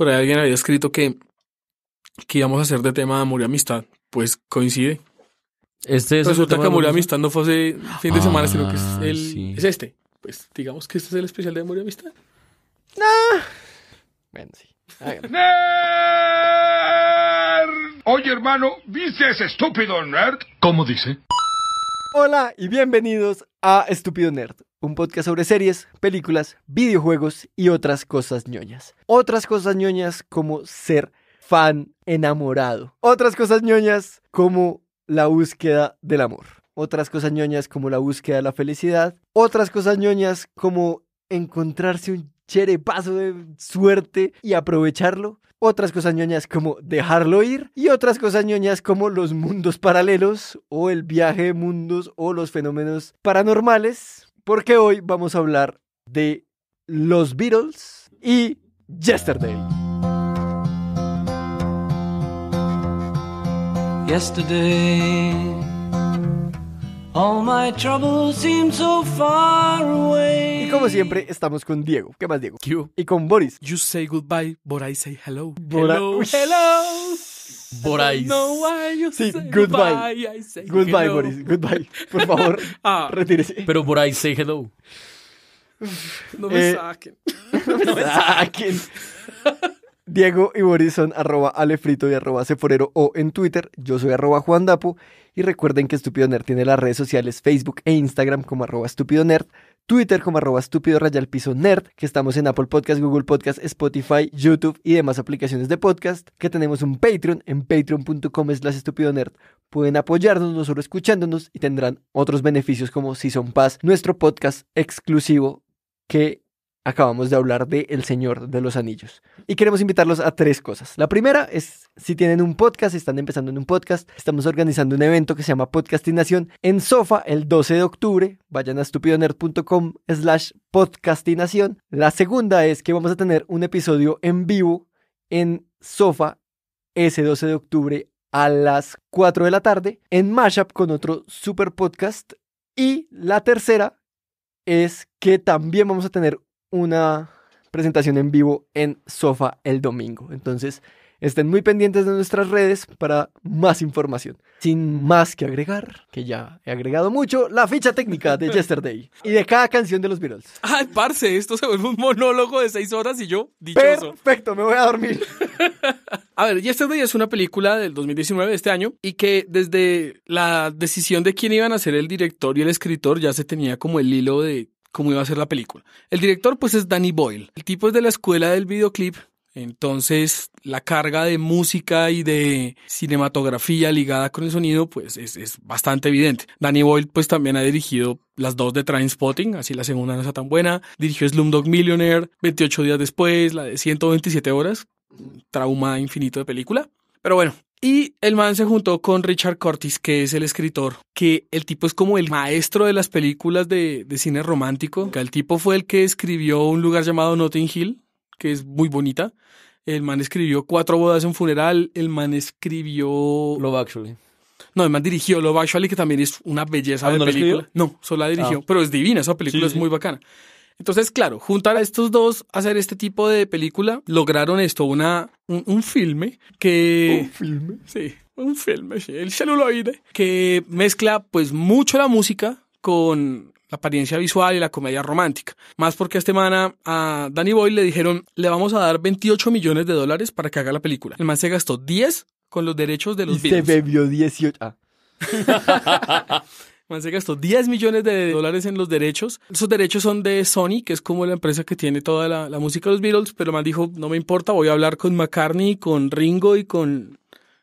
Por ahí alguien había escrito que, íbamos a hacer de tema Amor y Amistad. Pues coincide. Este Resulta que Amor y Amistad no fue hace fin de semana, sino que es, ah, el, es este. Pues digamos que este es el especial de Amor y Amistad. ¡No! Bueno, sí. ¡Nerd! Oye, hermano, ¿viste ese estúpido nerd? ¿Cómo dice? Hola y bienvenidos a Estúpido Nerd, un podcast sobre series, películas, videojuegos y otras cosas ñoñas. Otras cosas ñoñas como ser fan enamorado. Otras cosas ñoñas como la búsqueda del amor. Otras cosas ñoñas como la búsqueda de la felicidad. Otras cosas ñoñas como encontrarse un cherepazo de suerte y aprovecharlo. Otras cosas ñoñas como dejarlo ir. Y otras cosas ñoñas como los mundos paralelos o el viaje de mundos o los fenómenos paranormales porque hoy vamos a hablar de los Beatles y Yesterday. Yesterday. Y como siempre, estamos con Diego. ¿Qué más, Diego? Y con Boris. You say goodbye, Boris say hello. Boris hello. Hello. Boris. No, why you say goodbye. goodbye. I say goodbye, Boris. Goodbye. Por favor, ah, retírese. Pero Boris, say hello. Eh, no me saquen. no me saquen. Diego y Boris arroba alefrito y arroba seforero o en Twitter. Yo soy arroba Juan Y recuerden que Estúpido Nerd tiene las redes sociales Facebook e Instagram como arroba estúpido nerd. Twitter como arroba estúpido rayal piso nerd, que estamos en Apple Podcast, Google Podcast, Spotify, YouTube y demás aplicaciones de podcast, que tenemos un Patreon en patreon.com slash estúpido nerd. Pueden apoyarnos no solo escuchándonos y tendrán otros beneficios como Si Son Paz, nuestro podcast exclusivo que acabamos de hablar de El Señor de los Anillos. Y queremos invitarlos a tres cosas. La primera es, si tienen un podcast, están empezando en un podcast, estamos organizando un evento que se llama Podcastinación en Sofa el 12 de octubre. Vayan a estupidonerd.com slash podcastinación. La segunda es que vamos a tener un episodio en vivo en Sofa ese 12 de octubre a las 4 de la tarde en Mashup con otro super podcast. Y la tercera es que también vamos a tener una presentación en vivo en Sofa el domingo. Entonces, estén muy pendientes de nuestras redes para más información. Sin más que agregar, que ya he agregado mucho, la ficha técnica de Yesterday y de cada canción de los Beatles. Ay, parce, esto se vuelve un monólogo de seis horas y yo, dichoso. Perfecto, me voy a dormir. A ver, Yesterday es una película del 2019 de este año y que desde la decisión de quién iban a ser el director y el escritor ya se tenía como el hilo de cómo iba a ser la película. El director pues es Danny Boyle. El tipo es de la escuela del videoclip, entonces la carga de música y de cinematografía ligada con el sonido pues es, bastante evidente. Danny Boyle pues también ha dirigido las dos de Trainspotting, así la segunda no está tan buena. Dirigió Slumdog Millionaire, 28 días después, la de 127 horas, trauma infinito de película. Pero bueno, y el man se juntó con Richard Curtis, que es el escritor, que el tipo es como el maestro de las películas de, de cine romántico. El tipo fue el que escribió un lugar llamado Notting Hill, que es muy bonita. El man escribió Cuatro bodas en funeral. El man escribió. Love Actually. No, el man dirigió Love Actually, que también es una belleza ah, de película. No, solo la dirigió, ah. pero es divina, esa película es muy bacana. Entonces, claro, juntar a estos dos, hacer este tipo de película, lograron esto, una, un, filme que... Un filme. Sí, un filme, el celuloide, que mezcla pues mucho la música con la apariencia visual y la comedia romántica. Más porque esta semana a Danny Boyle le dijeron, le vamos a dar 28 millones de dólares para que haga la película. El man se gastó 10 con los derechos de los y Se bebió 18. Man se gastó 10 millones de dólares en los derechos. Esos derechos son de Sony, que es como la empresa que tiene toda la, música de los Beatles, pero man dijo, no me importa, voy a hablar con McCartney, con Ringo y con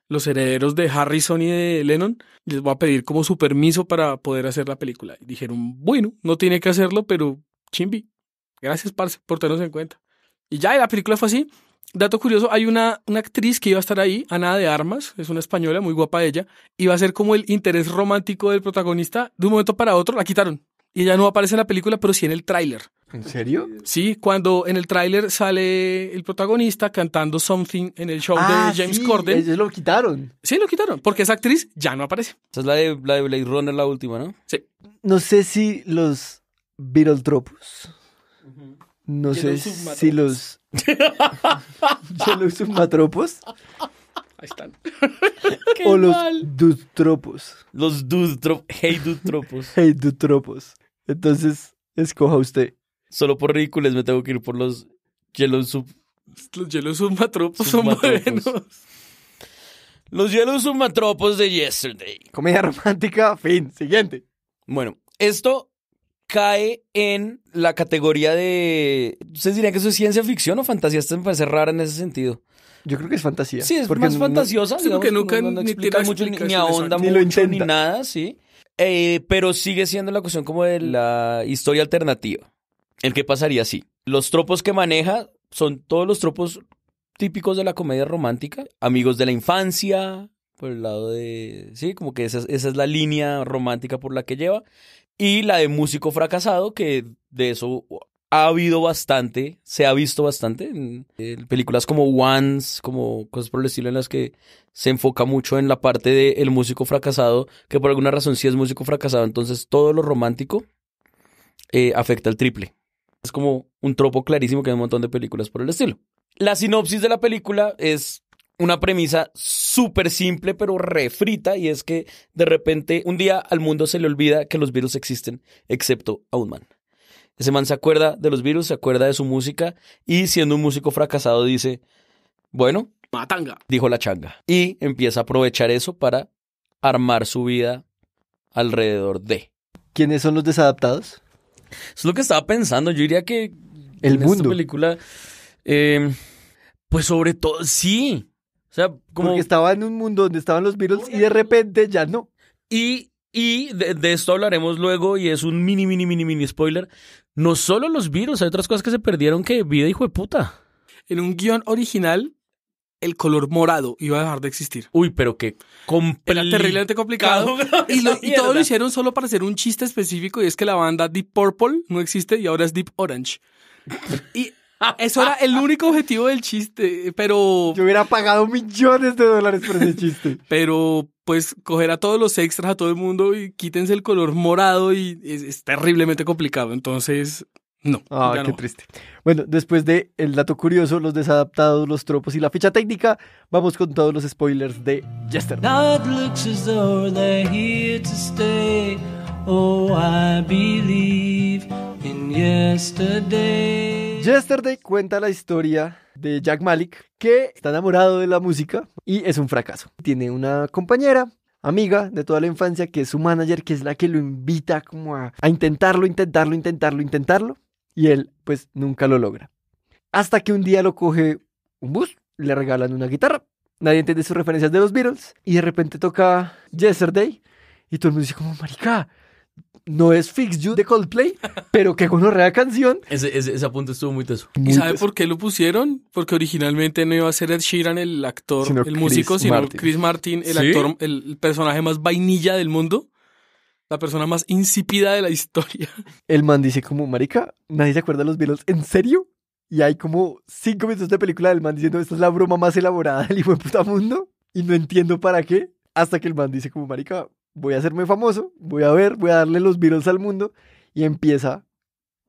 los herederos de Harrison y de Lennon, les voy a pedir como su permiso para poder hacer la película. Y dijeron, bueno, no tiene que hacerlo, pero chimbi, gracias, parce, por tenernos en cuenta. Y ya, la película fue así. Dato curioso, hay una, una actriz que iba a estar ahí, a nada de Armas, es una española, muy guapa ella, iba a ser como el interés romántico del protagonista, de un momento para otro la quitaron. Y ya no aparece en la película, pero sí en el tráiler. ¿En serio? Sí, cuando en el tráiler sale el protagonista cantando Something en el show de ah, James sí, Corden. Ellos lo quitaron. Sí, lo quitaron, porque esa actriz ya no aparece. Esa es la de, la Blade Runner, la última, ¿no? Sí. No sé si los Viraltropus. Tropos No sé si los ¿Ya matropos? Ahí están. o los dutropos. Los dutropos. Hey dutropos. Hey dutropos. Entonces, escoja usted. Solo por ridículos me tengo que ir por los Yellow Sub. Los Yellow Submatropos son buenos. Los Yellow Submatropos de Yesterday. Comedia romántica, fin. Siguiente. Bueno, esto cae en la categoría de. ¿Ustedes dirían que eso es ciencia ficción o fantasía? Esto me parece raro en ese sentido. Yo creo que es fantasía. Sí, es más fantasiosa. porque nunca ni explica mucho, ni, ahonda mucho, ni nada, sí. Eh, pero sigue siendo la cuestión como de la historia alternativa. El que pasaría Sí. Los tropos que maneja son todos los tropos típicos de la comedia romántica. Amigos de la infancia, por el lado de... Sí, como que esa es la línea romántica por la que lleva. Y la de músico fracasado, que de eso ha habido bastante, se ha visto bastante en, películas como Once, como cosas por el estilo en las que se enfoca mucho en la parte del músico fracasado, que por alguna razón sí es músico fracasado, entonces todo lo romántico eh, afecta al triple. Es como un tropo clarísimo que hay un montón de películas por el estilo. La sinopsis de la película es una premisa súper simple pero refrita y es que de repente un día al mundo se le olvida que los virus existen, excepto a un man. Ese man se acuerda de los virus, se acuerda de su música y siendo un músico fracasado dice, bueno, matanga, dijo la changa. Y empieza a aprovechar eso para armar su vida alrededor de. ¿Quiénes son los desadaptados? Es lo que estaba pensando. Yo diría que el en mundo. Esta película, eh, pues sobre todo, sí sea, como... Porque estaba en un mundo donde estaban los virus y de repente ya no. Y, de, esto hablaremos luego y es un mini, mini, mini, mini spoiler. No solo los virus hay otras cosas que se perdieron que vida hijo de puta. En un guión original, el color morado iba a dejar de existir. Uy, pero qué Era terriblemente complicado. y, lo, y todo lo hicieron solo para hacer un chiste específico y es que la banda Deep Purple no existe y ahora es Deep Orange. y Eso era el único objetivo del chiste, pero... Yo hubiera pagado millones de dólares por ese chiste. pero pues coger a todos los extras, a todo el mundo y quítense el color morado y es, terriblemente complicado. Entonces, no. Ah, qué triste. Bueno, después de el dato curioso, los desadaptados, los tropos y la ficha técnica, vamos con todos los spoilers de Jester. Oh, I believe in yesterday. Yesterday cuenta la historia de Jack Malik que está enamorado de la música y es un fracaso. Tiene una compañera amiga de toda la infancia que es su manager que es la que lo invita como a, a intentarlo, intentarlo, intentarlo, intentarlo y él pues nunca lo logra. Hasta que un día lo coge un bus, le regalan una guitarra, nadie entiende sus referencias de los Beatles y de repente toca Yesterday y todo el mundo dice como marica, no es Fix You de Coldplay, pero que es canción. Ese, canción... ese, punto estuvo muy teso. sabe por qué lo pusieron? Porque originalmente no iba a ser Ed Sheeran el actor, el músico, sino Chris Martin, el actor, el personaje más vainilla del mundo. La persona más insípida de la historia. El man dice como, marica, nadie se acuerda de los Beatles. ¿En serio? Y hay como cinco minutos de película del man diciendo, esta es la broma más elaborada del hijo de puta mundo. Y no entiendo para qué. Hasta que el man dice como, marica, voy a hacerme famoso, voy a ver, voy a darle los virus al mundo y empieza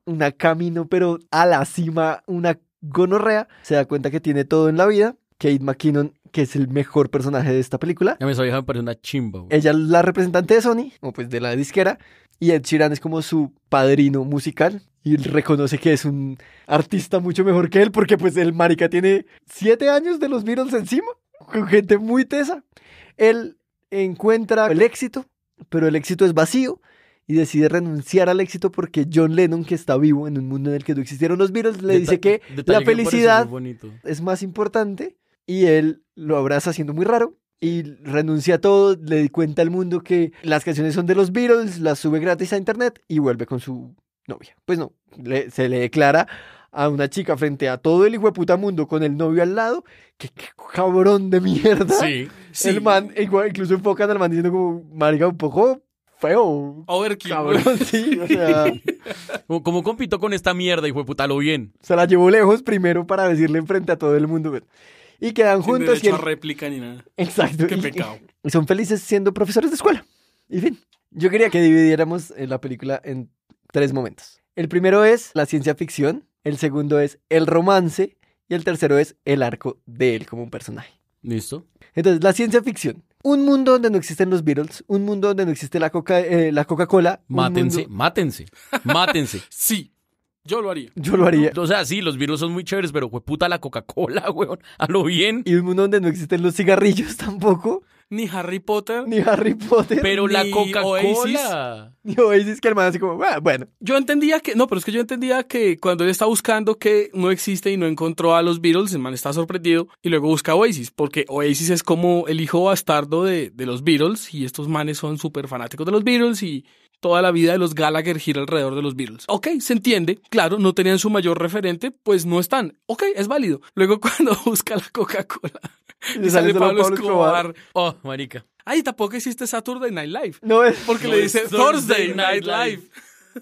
una camino, pero a la cima, una gonorrea, se da cuenta que tiene todo en la vida. Kate McKinnon, que es el mejor personaje de esta película. Ya me que me parece una chimba. Ella es la representante de Sony, o pues de la disquera, y Ed Sheeran es como su padrino musical y él reconoce que es un artista mucho mejor que él porque pues el marica tiene siete años de los Beatles encima, con gente muy tesa. Él encuentra el éxito, pero el éxito es vacío y decide renunciar al éxito porque John Lennon, que está vivo en un mundo en el que no existieron los Beatles, le dice que la felicidad es más importante y él lo abraza haciendo muy raro. Y renuncia a todo, le cuenta al mundo que las canciones son de los Beatles, las sube gratis a internet y vuelve con su novia. Pues no, se le declara a una chica frente a todo el hijo de puta mundo con el novio al lado, que, cabrón de mierda. Sí, sí. El man, incluso enfocan al man diciendo como, marica, un poco feo. Overkill. Cabrón, sí, o sea. como, compitó con esta mierda, hijo de puta, lo bien. Se la llevó lejos primero para decirle enfrente a todo el mundo, y quedan juntos. y el... réplica ni nada. Exacto. Qué pecado. Y son felices siendo profesores de escuela. Y fin. Yo quería que dividiéramos la película en tres momentos. El primero es la ciencia ficción, el segundo es el romance y el tercero es el arco de él como un personaje. Listo. Entonces, la ciencia ficción. Un mundo donde no existen los Beatles, un mundo donde no existe la Coca eh, la Coca-Cola. Mátense, mátense, mátense. sí. Yo lo haría. Yo lo haría. O sea, sí, los Beatles son muy chéveres, pero puta la Coca-Cola, weón. A lo bien. Y un mundo donde no existen los cigarrillos tampoco ni Harry Potter. Ni Harry Potter. Pero la Coca-Cola. Ni Oasis, que man así como, ah, bueno. Yo entendía que, no, pero es que yo entendía que cuando él está buscando que no existe y no encontró a los Beatles, el man está sorprendido y luego busca a Oasis, porque Oasis es como el hijo bastardo de, de los Beatles y estos manes son súper fanáticos de los Beatles y Toda la vida de los Gallagher gira alrededor de los Beatles. Ok, se entiende, claro, no tenían su mayor referente, pues no están. Ok, es válido. Luego cuando busca la Coca-Cola, le sale Pablo, Escobar. Oh, marica. Ay, tampoco existe Saturday Night Live. No es. Porque le dice Thursday, Night, Live.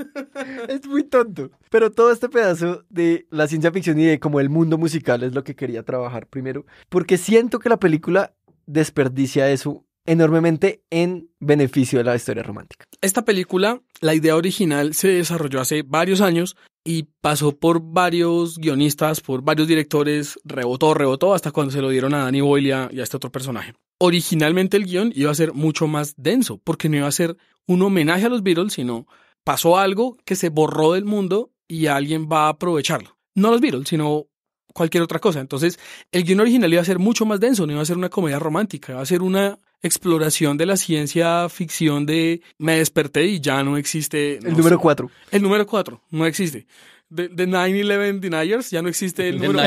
es muy tonto. Pero todo este pedazo de la ciencia ficción y de como el mundo musical es lo que quería trabajar primero. Porque siento que la película desperdicia eso enormemente en beneficio de la historia romántica. Esta película, la idea original se desarrolló hace varios años y pasó por varios guionistas, por varios directores, rebotó, rebotó, hasta cuando se lo dieron a Danny Boyle y a, este otro personaje. Originalmente el guión iba a ser mucho más denso, porque no iba a ser un homenaje a los Beatles, sino pasó algo que se borró del mundo y alguien va a aprovecharlo. No los Beatles, sino cualquier otra cosa. Entonces, el guión original iba a ser mucho más denso, no iba a ser una comedia romántica, iba a ser una exploración de la ciencia ficción de me desperté y ya no existe. el número cuatro El número 4, no existe. De, de 9-11 ya no existe el número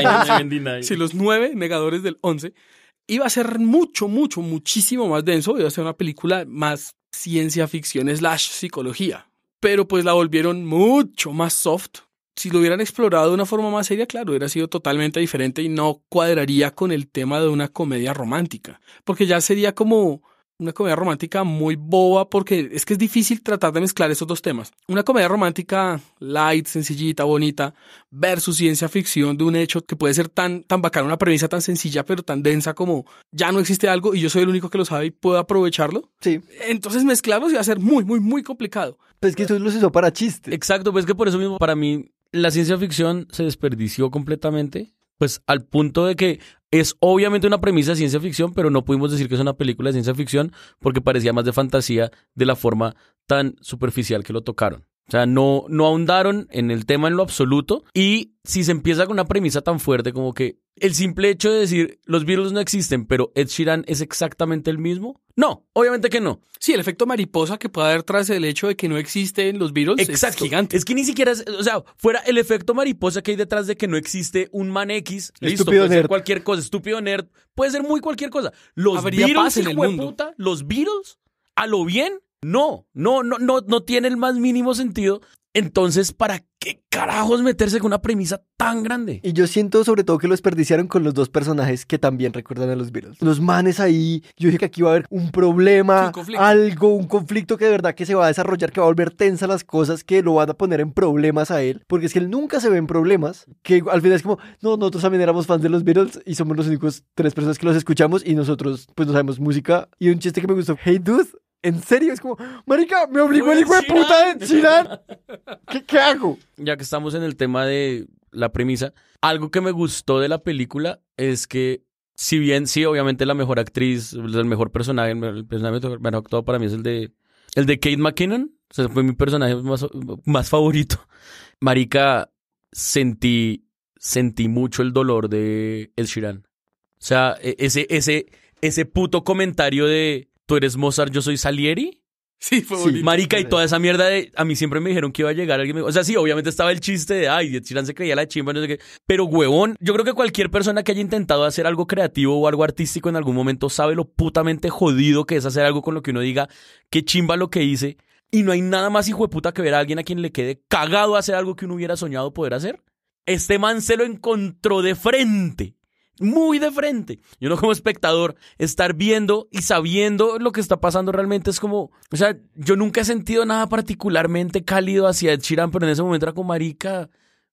los 9 negadores del 11. Iba a ser mucho, mucho, muchísimo más denso. Iba a ser una película más ciencia ficción slash psicología. Pero pues la volvieron mucho más soft, si lo hubieran explorado de una forma más seria, claro, hubiera sido totalmente diferente y no cuadraría con el tema de una comedia romántica, porque ya sería como una comedia romántica muy boba porque es que es difícil tratar de mezclar esos dos temas. Una comedia romántica light, sencillita, bonita, versus ciencia ficción de un hecho que puede ser tan, tan bacana, una premisa tan sencilla pero tan densa como ya no existe algo y yo soy el único que lo sabe y puedo aprovecharlo. Sí. Entonces mezclarlos va a ser muy, muy, muy complicado. Pues es que eso lo hizo para chiste. Exacto, pues que por eso mismo para mí la ciencia ficción se desperdició completamente, pues al punto de que es obviamente una premisa de ciencia ficción, pero no pudimos decir que es una película de ciencia ficción porque parecía más de fantasía de la forma tan superficial que lo tocaron. O sea, no, no ahondaron en el tema en lo absoluto. Y si se empieza con una premisa tan fuerte como que el simple hecho de decir los virus no existen, pero Ed Sheeran es exactamente el mismo. No, obviamente que no. Sí, el efecto mariposa que puede haber tras el hecho de que no existen los virus Exacto. es gigante. Es que ni siquiera es, o sea, fuera el efecto mariposa que hay detrás de que no existe un man X, listo, puede ser cualquier cosa, estúpido nerd, puede ser muy cualquier cosa. Los virus en el mundo. los Beatles, a lo bien, no, no, no, no, no tiene el más mínimo sentido. Entonces, ¿para qué carajos meterse con una premisa tan grande? Y yo siento sobre todo que lo desperdiciaron con los dos personajes que también recuerdan a los Beatles. Los manes ahí, yo dije que aquí va a haber un problema, algo, un conflicto que de verdad que se va a desarrollar, que va a volver tensa las cosas, que lo van a poner en problemas a él, porque es que él nunca se ve en problemas, que al final es como, no, nosotros también éramos fans de los Beatles y somos los únicos tres personas que los escuchamos y nosotros pues no sabemos música. Y un chiste que me gustó, hey dude, ¿En serio? Es como, marica, me obligó el hijo de puta de Shiran. ¿Qué, hago? Ya que estamos en el tema de la premisa, algo que me gustó de la película es que si bien sí, obviamente la mejor actriz, el mejor personaje, el personaje mejor actuado para mí es el de el de Kate McKinnon, o sea, fue mi personaje más, más favorito. Marica, sentí sentí mucho el dolor de El Shiran. O sea, e-, ese ese ese puto comentario de tú eres Mozart, yo soy Salieri. Sí, fue bonito. Marica, y toda esa mierda de. A mí siempre me dijeron que iba a llegar alguien. o sea, sí, obviamente estaba el chiste de. Ay, Ed se creía la chimba, no sé qué. Pero, huevón, yo creo que cualquier persona que haya intentado hacer algo creativo o algo artístico en algún momento sabe lo putamente jodido que es hacer algo con lo que uno diga, qué chimba lo que hice. Y no hay nada más hijo de puta que ver a alguien a quien le quede cagado hacer algo que uno hubiera soñado poder hacer. Este man se lo encontró de frente muy de frente. yo no como espectador, estar viendo y sabiendo lo que está pasando realmente es como, o sea, yo nunca he sentido nada particularmente cálido hacia Ed pero en ese momento era como marica.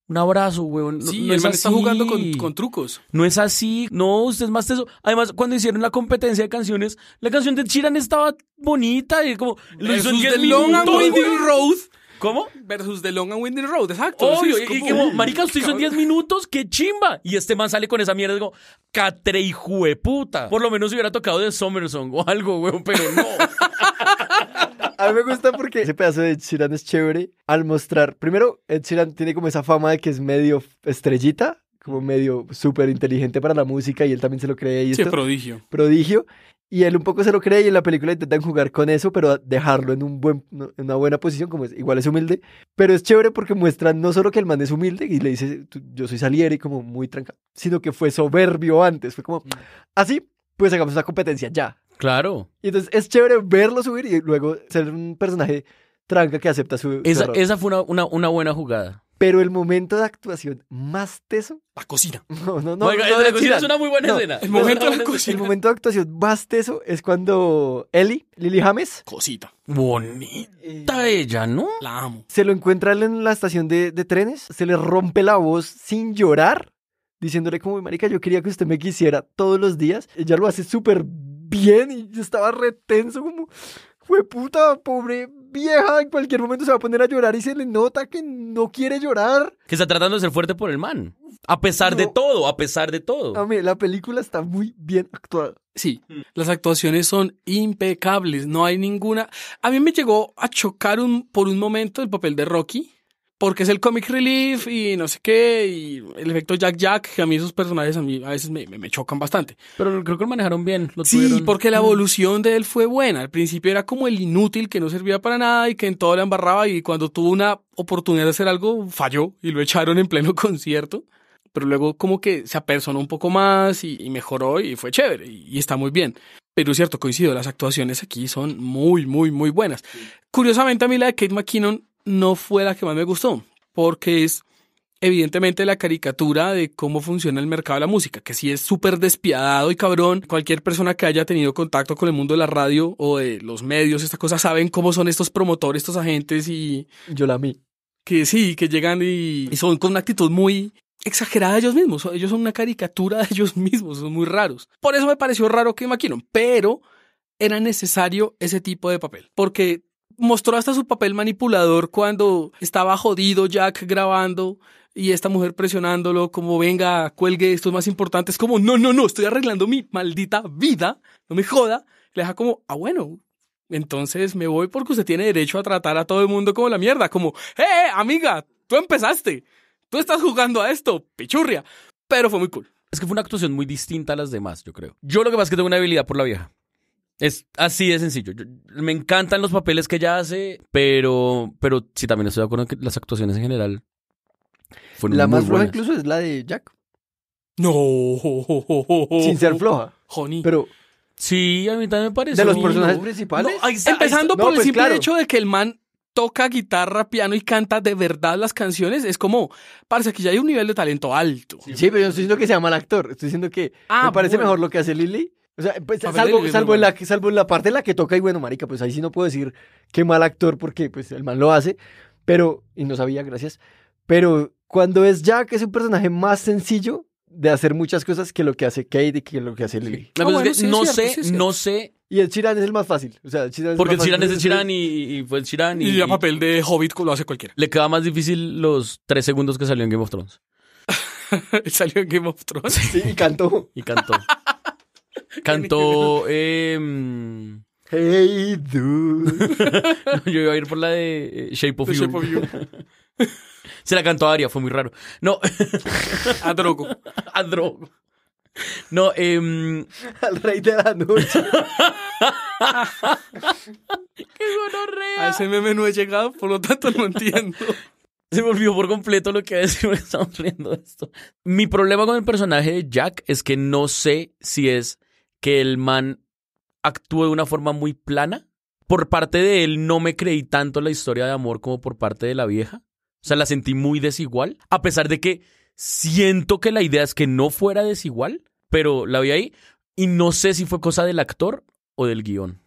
Un abrazo, weón. No, sí, está jugando con, trucos. No es así. No, usted es más teso. Además, cuando hicieron la competencia de canciones, la canción de Chiran estaba bonita. Y como, lo hizo en Road ¿Cómo? Versus The Long and Windy Road, exacto. y como, marica, usted hizo en 10 minutos, qué chimba. Y este man sale con esa mierda y digo, catre y puta. Por lo menos hubiera tocado de Summerson o algo, weón, pero no. A mí me gusta porque ese pedazo de Ed Sheeran es chévere al mostrar. Primero, Ed Sheeran tiene como esa fama de que es medio estrellita, como medio súper inteligente para la música y él también se lo cree. Y sí, esto, prodigio. Prodigio. Y él un poco se lo cree y en la película intentan jugar con eso, pero dejarlo en, un buen, en una buena posición, como es, igual es humilde. Pero es chévere porque muestra no solo que el man es humilde y le dice, yo soy Salieri, como muy tranca, sino que fue soberbio antes. Fue como, mm. así, pues hagamos la competencia ya. Claro. Y entonces es chévere verlo subir y luego ser un personaje tranca que acepta su. Esa, esa fue una, una buena jugada. Pero el momento de actuación más teso. La cocina. No, no, no. la cocina es una muy buena escena. El momento, de actuación más teso es cuando Ellie, Lily James. Cosita. Bonita eh, ella, ¿no? La amo. Se lo encuentra en la estación de, trenes. Se le rompe la voz sin llorar. Diciéndole como, marica, yo quería que usted me quisiera todos los días. Ella lo hace súper bien y yo estaba retenso como... Fue puta, pobre vieja en cualquier momento se va a poner a llorar y se le nota que no quiere llorar. Que está tratando de ser fuerte por el man. A pesar de todo, a pesar de todo. A la película está muy bien actuada. Sí, las actuaciones son impecables, no hay ninguna. A mí me llegó a chocar por un momento el papel de Rocky porque es el comic relief y no sé qué, y el efecto Jack Jack, que a mí esos personajes a mí a veces me, chocan bastante. Pero creo que lo manejaron bien. sí, porque la evolución de él fue buena. Al principio era como el inútil que no servía para nada y que en todo le embarraba y cuando tuvo una oportunidad de hacer algo falló y lo echaron en pleno concierto. Pero luego como que se apersonó un poco más y, mejoró y fue chévere y, está muy bien. Pero es cierto, coincido, las actuaciones aquí son muy, muy, muy buenas. Curiosamente, a mí la de Kate McKinnon no fue la que más me gustó, porque es evidentemente la caricatura de cómo funciona el mercado de la música, que sí es súper despiadado y cabrón. Cualquier persona que haya tenido contacto con el mundo de la radio o de los medios, esta cosa, saben cómo son estos promotores, estos agentes y... Yo la vi. Que sí, que llegan y, son con una actitud muy exagerada de ellos mismos. Ellos son una caricatura de ellos mismos, son muy raros. Por eso me pareció raro que me pero era necesario ese tipo de papel, porque mostró hasta su papel manipulador cuando estaba jodido Jack grabando y esta mujer presionándolo como venga, cuelgue, esto es más importante. Es como, no, no, no, estoy arreglando mi maldita vida, no me joda. Le deja como, ah, bueno, entonces me voy porque usted tiene derecho a tratar a todo el mundo como la mierda, como, eh, eh amiga, tú empezaste, tú estás jugando a esto, pichurria. Pero fue muy cool. Es que fue una actuación muy distinta a las demás, yo creo. Yo lo que pasa que tengo una habilidad por la vieja. Es así de sencillo. me encantan los papeles que ella hace, pero, pero sí, también estoy de acuerdo que las actuaciones en general fueron La más floja incluso es la de Jack. No. Sin ser floja. Pero Sí, a mí también me parece. de los personajes principales. Empezando por el pues simple hecho de que el man toca guitarra, piano y canta de verdad las canciones, es como, parece que ya hay un nivel de talento alto. Sí, pero yo no estoy diciendo que sea mal actor. Estoy diciendo que ah, me parece mejor lo que hace Lily o sea, pues, salvo, salvo, en la, salvo la parte en la que toca y bueno, marica, pues ahí sí no puedo decir qué mal actor porque pues el mal lo hace, pero, y no sabía, gracias, pero cuando es Jack es un personaje más sencillo de hacer muchas cosas que lo que hace Kate y que lo que hace Lily. Ah, es que no, sé, no sé, Y el Chirán es el más fácil. O sea, Porque el Chirán es el Chirán y, fue el Chirán. Y, y el papel de Hobbit lo hace cualquiera. Le queda más difícil los tres segundos que salió en Game of Thrones. salió en Game of Thrones. Sí, y cantó. y cantó. Cantó. Eh, hey, dude. yo iba a ir por la de eh, Shape of, you. Se la cantó Aria, fue muy raro. No. a Drogo. A Drogo. No, eh, Al rey de la noche. ¡Qué gonorrea! A ese meme no he llegado, por lo tanto no entiendo. Se me olvidó por completo lo que a decir estamos riendo esto. Mi problema con el personaje de Jack es que no sé si es que el man actúe de una forma muy plana. Por parte de él no me creí tanto la historia de amor como por parte de la vieja. O sea, la sentí muy desigual, a pesar de que siento que la idea es que no fuera desigual, pero la vi ahí y no sé si fue cosa del actor o del guión.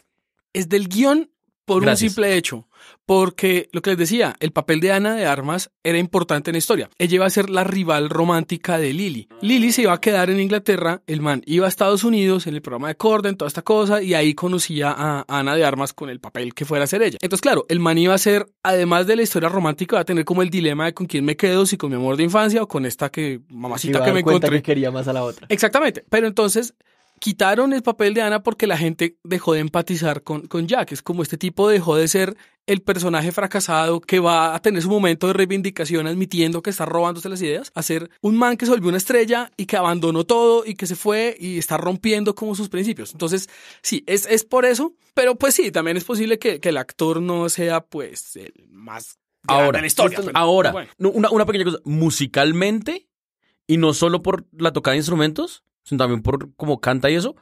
Es del guión por un simple hecho, porque lo que les decía, el papel de Ana de Armas era importante en la historia. Ella iba a ser la rival romántica de Lily. Lily se iba a quedar en Inglaterra, el man iba a Estados Unidos en el programa de Corden, toda esta cosa, y ahí conocía a Ana de Armas con el papel que fuera a ser ella. Entonces, claro, el man iba a ser, además de la historia romántica, va a tener como el dilema de con quién me quedo, si con mi amor de infancia o con esta que mamacita que me encontré. que quería más a la otra. Exactamente, pero entonces quitaron el papel de Ana porque la gente dejó de empatizar con, con Jack. Es como este tipo dejó de ser el personaje fracasado que va a tener su momento de reivindicación admitiendo que está robándose las ideas, a ser un man que se volvió una estrella y que abandonó todo y que se fue y está rompiendo como sus principios. Entonces, sí, es, es por eso, pero pues sí, también es posible que, el actor no sea pues el más... Ahora, en la historia, pues, ahora una, una pequeña cosa, musicalmente, y no solo por la tocada de instrumentos, también por cómo canta y eso,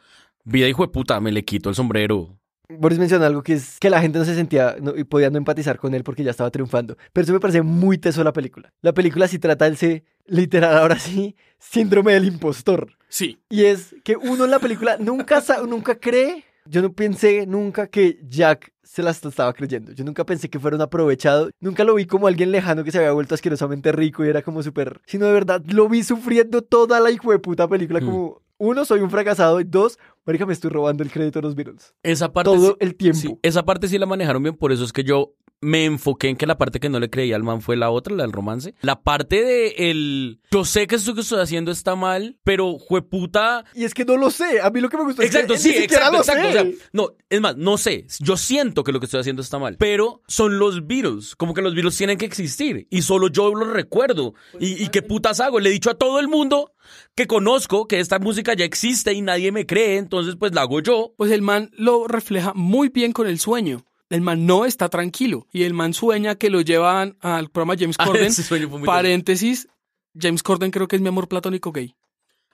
vida hijo de puta, me le quito el sombrero. Boris menciona algo que es que la gente no se sentía y podía no empatizar con él porque ya estaba triunfando. Pero eso me parece muy teso la película. La película si trata se literal, ahora sí, síndrome del impostor. Sí. Y es que uno en la película nunca, nunca cree yo no pensé nunca que Jack se las estaba creyendo. Yo nunca pensé que fueron aprovechados. Nunca lo vi como alguien lejano que se había vuelto asquerosamente rico y era como súper. Sino de verdad, lo vi sufriendo toda la hijo de puta película. Como, hmm. uno, soy un fracasado. Y dos, marica, me estoy robando el crédito de los virus. Esa parte. Todo el tiempo. esa parte sí la manejaron bien. Por eso es que yo me enfoqué en que la parte que no le creía al man fue la otra, la del romance. La parte de el yo sé que esto que estoy haciendo está mal, pero puta. Y es que no lo sé. A mí lo que me gusta es que sí, exacto, lo Sé. no, es más, no sé. Yo siento que lo que estoy haciendo está mal, pero son los virus. Como que los virus tienen que existir y solo yo los recuerdo. Pues y, y qué putas hago. Le he dicho a todo el mundo que conozco que esta música ya existe y nadie me cree, entonces pues la hago yo. Pues el man lo refleja muy bien con el sueño. El man no está tranquilo y el man sueña que lo llevan al programa James ah, Corden. paréntesis, James Corden creo que es mi amor platónico gay.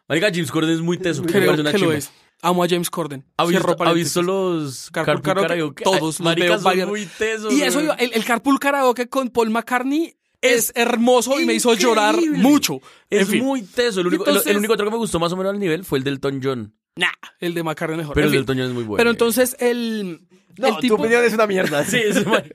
Marica, James Corden es muy teso. Creo que lo es. Amo a James Corden. ¿Ha visto, los Carpool, Karaoke? Todos Maricas los veo muy teso. Y eso, el, el Carpool Karaoke con Paul McCartney es hermoso y me hizo llorar mucho. Es muy teso. El único, entonces, el, único, otro que me gustó más o menos al nivel fue el del Tom John. Nah, el de McCartney mejor. Pero el del Tom John es muy bueno. Pero entonces el no, tu opinión es una mierda. sí,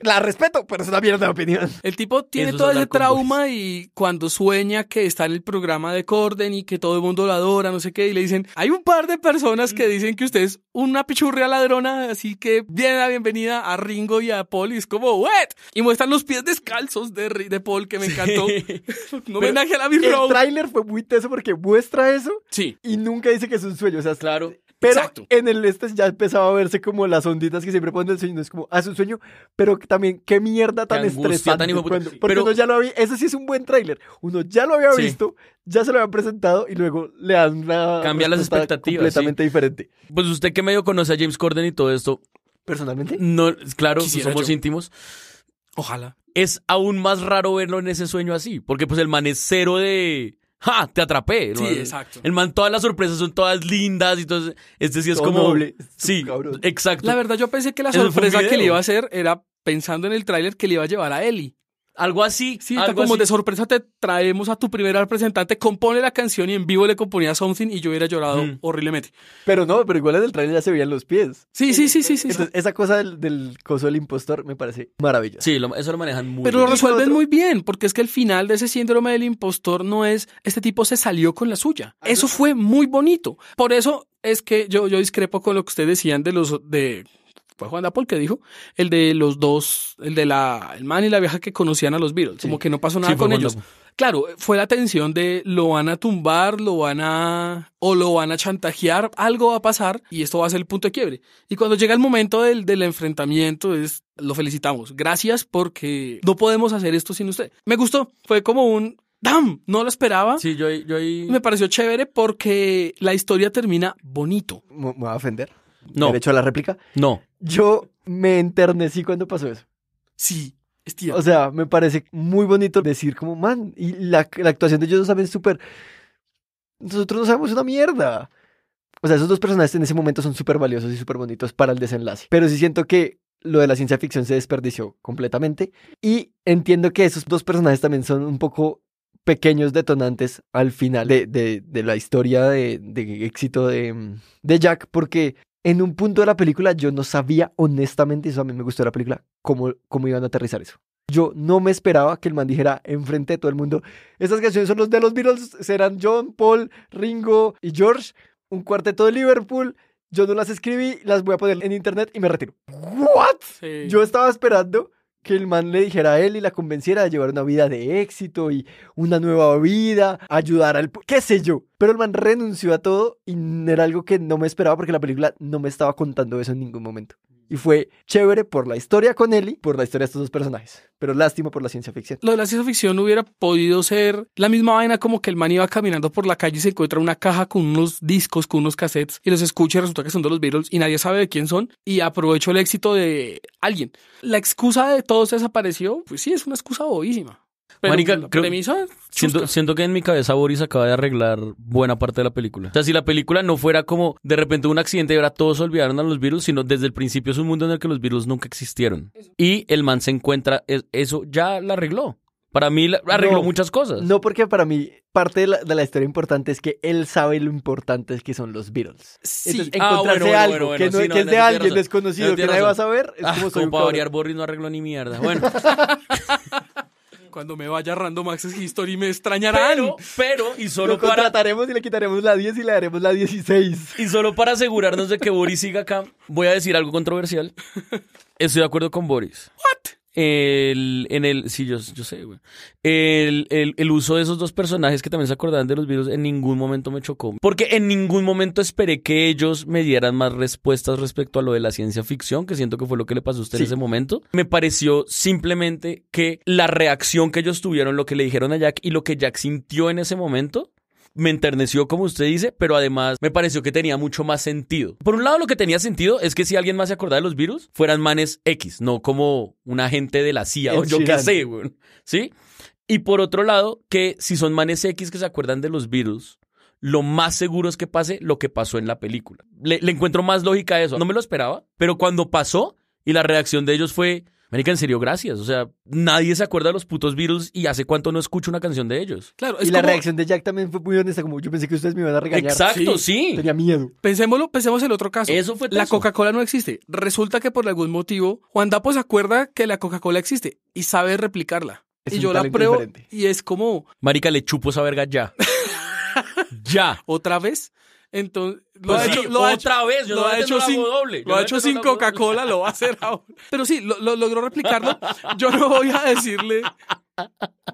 La respeto, pero es una mierda de opinión. El tipo tiene todo ese trauma y cuando sueña que está en el programa de Corden y que todo el mundo lo adora, no sé qué, y le dicen, hay un par de personas que mm. dicen que usted es una pichurria ladrona, así que viene la bienvenida a Ringo y a Paul y es como, ¿what? Y muestran los pies descalzos de, de Paul, que me encantó. homenaje a la El tráiler fue muy teso porque muestra eso sí. y nunca dice que es un sueño. O sea, claro. Pero en el este ya empezaba a verse como las onditas que siempre ponen el sueño. Es como, hace ah, un sueño, pero también qué mierda tan estresante. porque uno ya lo había, ese sí es un buen tráiler. Uno ya lo había visto, ya se lo habían presentado y luego le dan una. Cambia las expectativas. Completamente diferente. Pues usted que medio conoce a James Corden y todo esto. ¿Personalmente? No, claro, pues si somos íntimos. Ojalá. Es aún más raro verlo en ese sueño así, porque pues el manecero de ¡Ja! Te atrapé. Sí, exacto. El man, todas las sorpresas son todas lindas y entonces, este sí es como... Sí, exacto. La verdad, yo pensé que la sorpresa que le iba a hacer era pensando en el tráiler que le iba a llevar a Ellie. Algo así. como de sorpresa te traemos a tu primer representante, compone la canción y en vivo le componía Something y yo hubiera llorado mm. horriblemente. Pero no, pero igual en el trailer ya se veían los pies. Sí, sí, sí, sí. sí esa cosa del, coso del impostor me parece maravillosa. Sí, eso lo manejan muy bien. Pero lo resuelven muy bien, porque es que el final de ese síndrome del impostor no es este tipo se salió con la suya. Ah, eso fue muy bonito. Por eso es que yo, yo discrepo con lo que ustedes decían de los de fue Juan Dapol que dijo, el de los dos, el de la, el man y la vieja que conocían a los Beatles, como que no pasó nada con ellos. Claro, fue la tensión de lo van a tumbar, lo van a, o lo van a chantajear, algo va a pasar y esto va a ser el punto de quiebre. Y cuando llega el momento del, enfrentamiento es, lo felicitamos, gracias porque no podemos hacer esto sin usted. Me gustó, fue como un, ¡Dam! No lo esperaba. Sí, yo, yo ahí. Me pareció chévere porque la historia termina bonito. ¿Me va a ofender? no. derecho a la réplica. No. Yo me enternecí cuando pasó eso. Sí, es O sea, me parece muy bonito decir como, man, y la, la actuación de ellos saben saben súper... Nosotros no sabemos una mierda. O sea, esos dos personajes en ese momento son súper valiosos y súper bonitos para el desenlace. Pero sí siento que lo de la ciencia ficción se desperdició completamente. Y entiendo que esos dos personajes también son un poco pequeños detonantes al final de, la historia de, de éxito de, Jack, porque en un punto de la película yo no sabía honestamente, eso a mí me gustó de la película, cómo, cómo iban a aterrizar eso. Yo no me esperaba que el man dijera enfrente de todo el mundo, esas canciones son los de los Beatles, serán John, Paul, Ringo y George, un cuarteto de Liverpool, yo no las escribí, las voy a poner en internet y me retiro. ¿What? Yo estaba esperando que el man le dijera a él y la convenciera de llevar una vida de éxito y una nueva vida, ayudar al... qué sé yo. Pero el man renunció a todo y era algo que no me esperaba porque la película no me estaba contando eso en ningún momento. Y fue chévere por la historia con Ellie, por la historia de estos dos personajes. Pero lástima por la ciencia ficción. Lo de la ciencia ficción hubiera podido ser la misma vaina como que el man iba caminando por la calle y se encuentra una caja con unos discos, con unos cassettes y los escucha y resulta que son de los Beatles y nadie sabe de quién son y aprovecho el éxito de alguien. La excusa de todo desapareció, pues sí, es una excusa bobísima. Pero siento, que en mi cabeza Boris acaba de arreglar buena parte de la película. O sea, si la película no fuera como de repente un accidente y ahora todos olvidaron a los virus, sino desde el principio es un mundo en el que los virus nunca existieron. Y el man se encuentra, eso ya la arregló. Para mí arregló muchas cosas. No, porque para mí parte de la, historia importante es que él sabe lo importante que son los Beatles. Sí. Ah, encontrarse algo que, no, es de alguien desconocido que nadie va a saber ah, como, como para variar Boris no arregló ni mierda. Bueno. Cuando me vaya Random Access History me extrañarán. Pero, pero y solo para... contrataremos y le quitaremos la 10 y le daremos la 16. Y solo para asegurarnos de que Boris siga acá, voy a decir algo controversial. Estoy de acuerdo con Boris. ¿What? el, en el, yo, yo sé, El, uso de esos dos personajes que también se acordaban de los virus en ningún momento me chocó. Porque en ningún momento esperé que ellos me dieran más respuestas respecto a lo de la ciencia ficción, que siento que fue lo que le pasó a usted en ese momento. Me pareció simplemente que la reacción que ellos tuvieron, lo que le dijeron a Jack y lo que Jack sintió en ese momento, me enterneció, como usted dice, pero además me pareció que tenía mucho más sentido. Por un lado, lo que tenía sentido es que si alguien más se acordaba de los virus, fueran manes X, no como un agente de la CIA o yo qué sé, ¿Sí? Y por otro lado, que si son manes X que se acuerdan de los virus, lo más seguro es que pase lo que pasó en la película. Le, le encuentro más lógica eso. No me lo esperaba, pero cuando pasó y la reacción de ellos fue, Marica en serio, gracias. O sea, nadie se acuerda de los putos Beatles y hace cuánto no escucho una canción de ellos. Claro, y la reacción de Jack también fue muy honesta, como yo pensé que ustedes me iban a regañar. Exacto, sí. Tenía miedo. Pensémoslo, pensemos el otro caso. Eso fue La Coca-Cola no existe. Resulta que por algún motivo Juan Dapo se acuerda que la Coca-Cola existe y sabe replicarla. y yo la pruebo y es como... Marica, le chupo esa verga ya. ya. ¿Otra vez? Entonces, lo pues ha hecho, otra vez, lo ha hecho sin, Lo ha hecho sin Coca-Cola, lo va a hacer ahora. Pero sí, lo, logró replicarlo. Yo no voy a decirle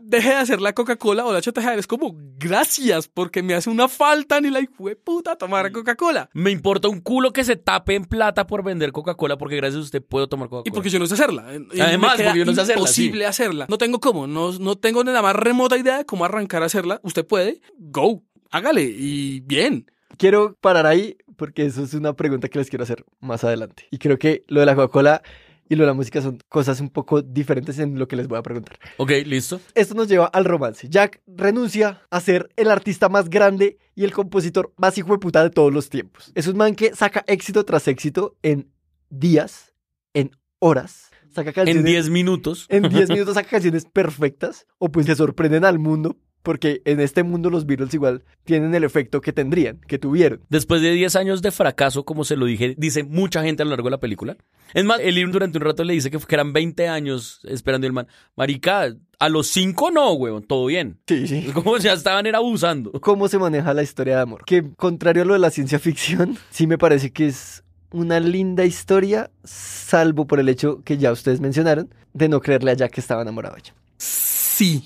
deje de hacer la Coca-Cola o la HTJ. Es como, gracias, porque me hace una falta ni la puta tomar mm. Coca-Cola. Me importa un culo que se tape en plata por vender Coca-Cola, porque gracias a usted puedo tomar Coca-Cola. Y porque yo no sé hacerla. Además, porque no hacerla. Es imposible hacerla. No tengo cómo, no, no tengo ni la más remota idea de cómo arrancar a hacerla. Usted puede, go, hágale y bien. Quiero parar ahí porque eso es una pregunta que les quiero hacer más adelante. Y creo que lo de la Coca-Cola y lo de la música son cosas un poco diferentes en lo que les voy a preguntar. Ok, listo. Esto nos lleva al romance. Jack renuncia a ser el artista más grande y el compositor más hijo de puta de todos los tiempos. Es un man que saca éxito tras éxito en días, en horas. Saca canciones, en 10 minutos. En 10 minutos saca canciones perfectas o pues que sorprenden al mundo porque en este mundo los virus igual tienen el efecto que tendrían, que tuvieron. Después de 10 años de fracaso, como se lo dije, dice mucha gente a lo largo de la película. Es más, el libro durante un rato le dice que eran 20 años esperando el man. Marica, a los 5 no, huevón, todo bien. Sí, sí. Como ya estaban era abusando. ¿Cómo se maneja la historia de amor? Que contrario a lo de la ciencia ficción, sí me parece que es una linda historia, salvo por el hecho que ya ustedes mencionaron, de no creerle a que estaba enamorado ella. Sí.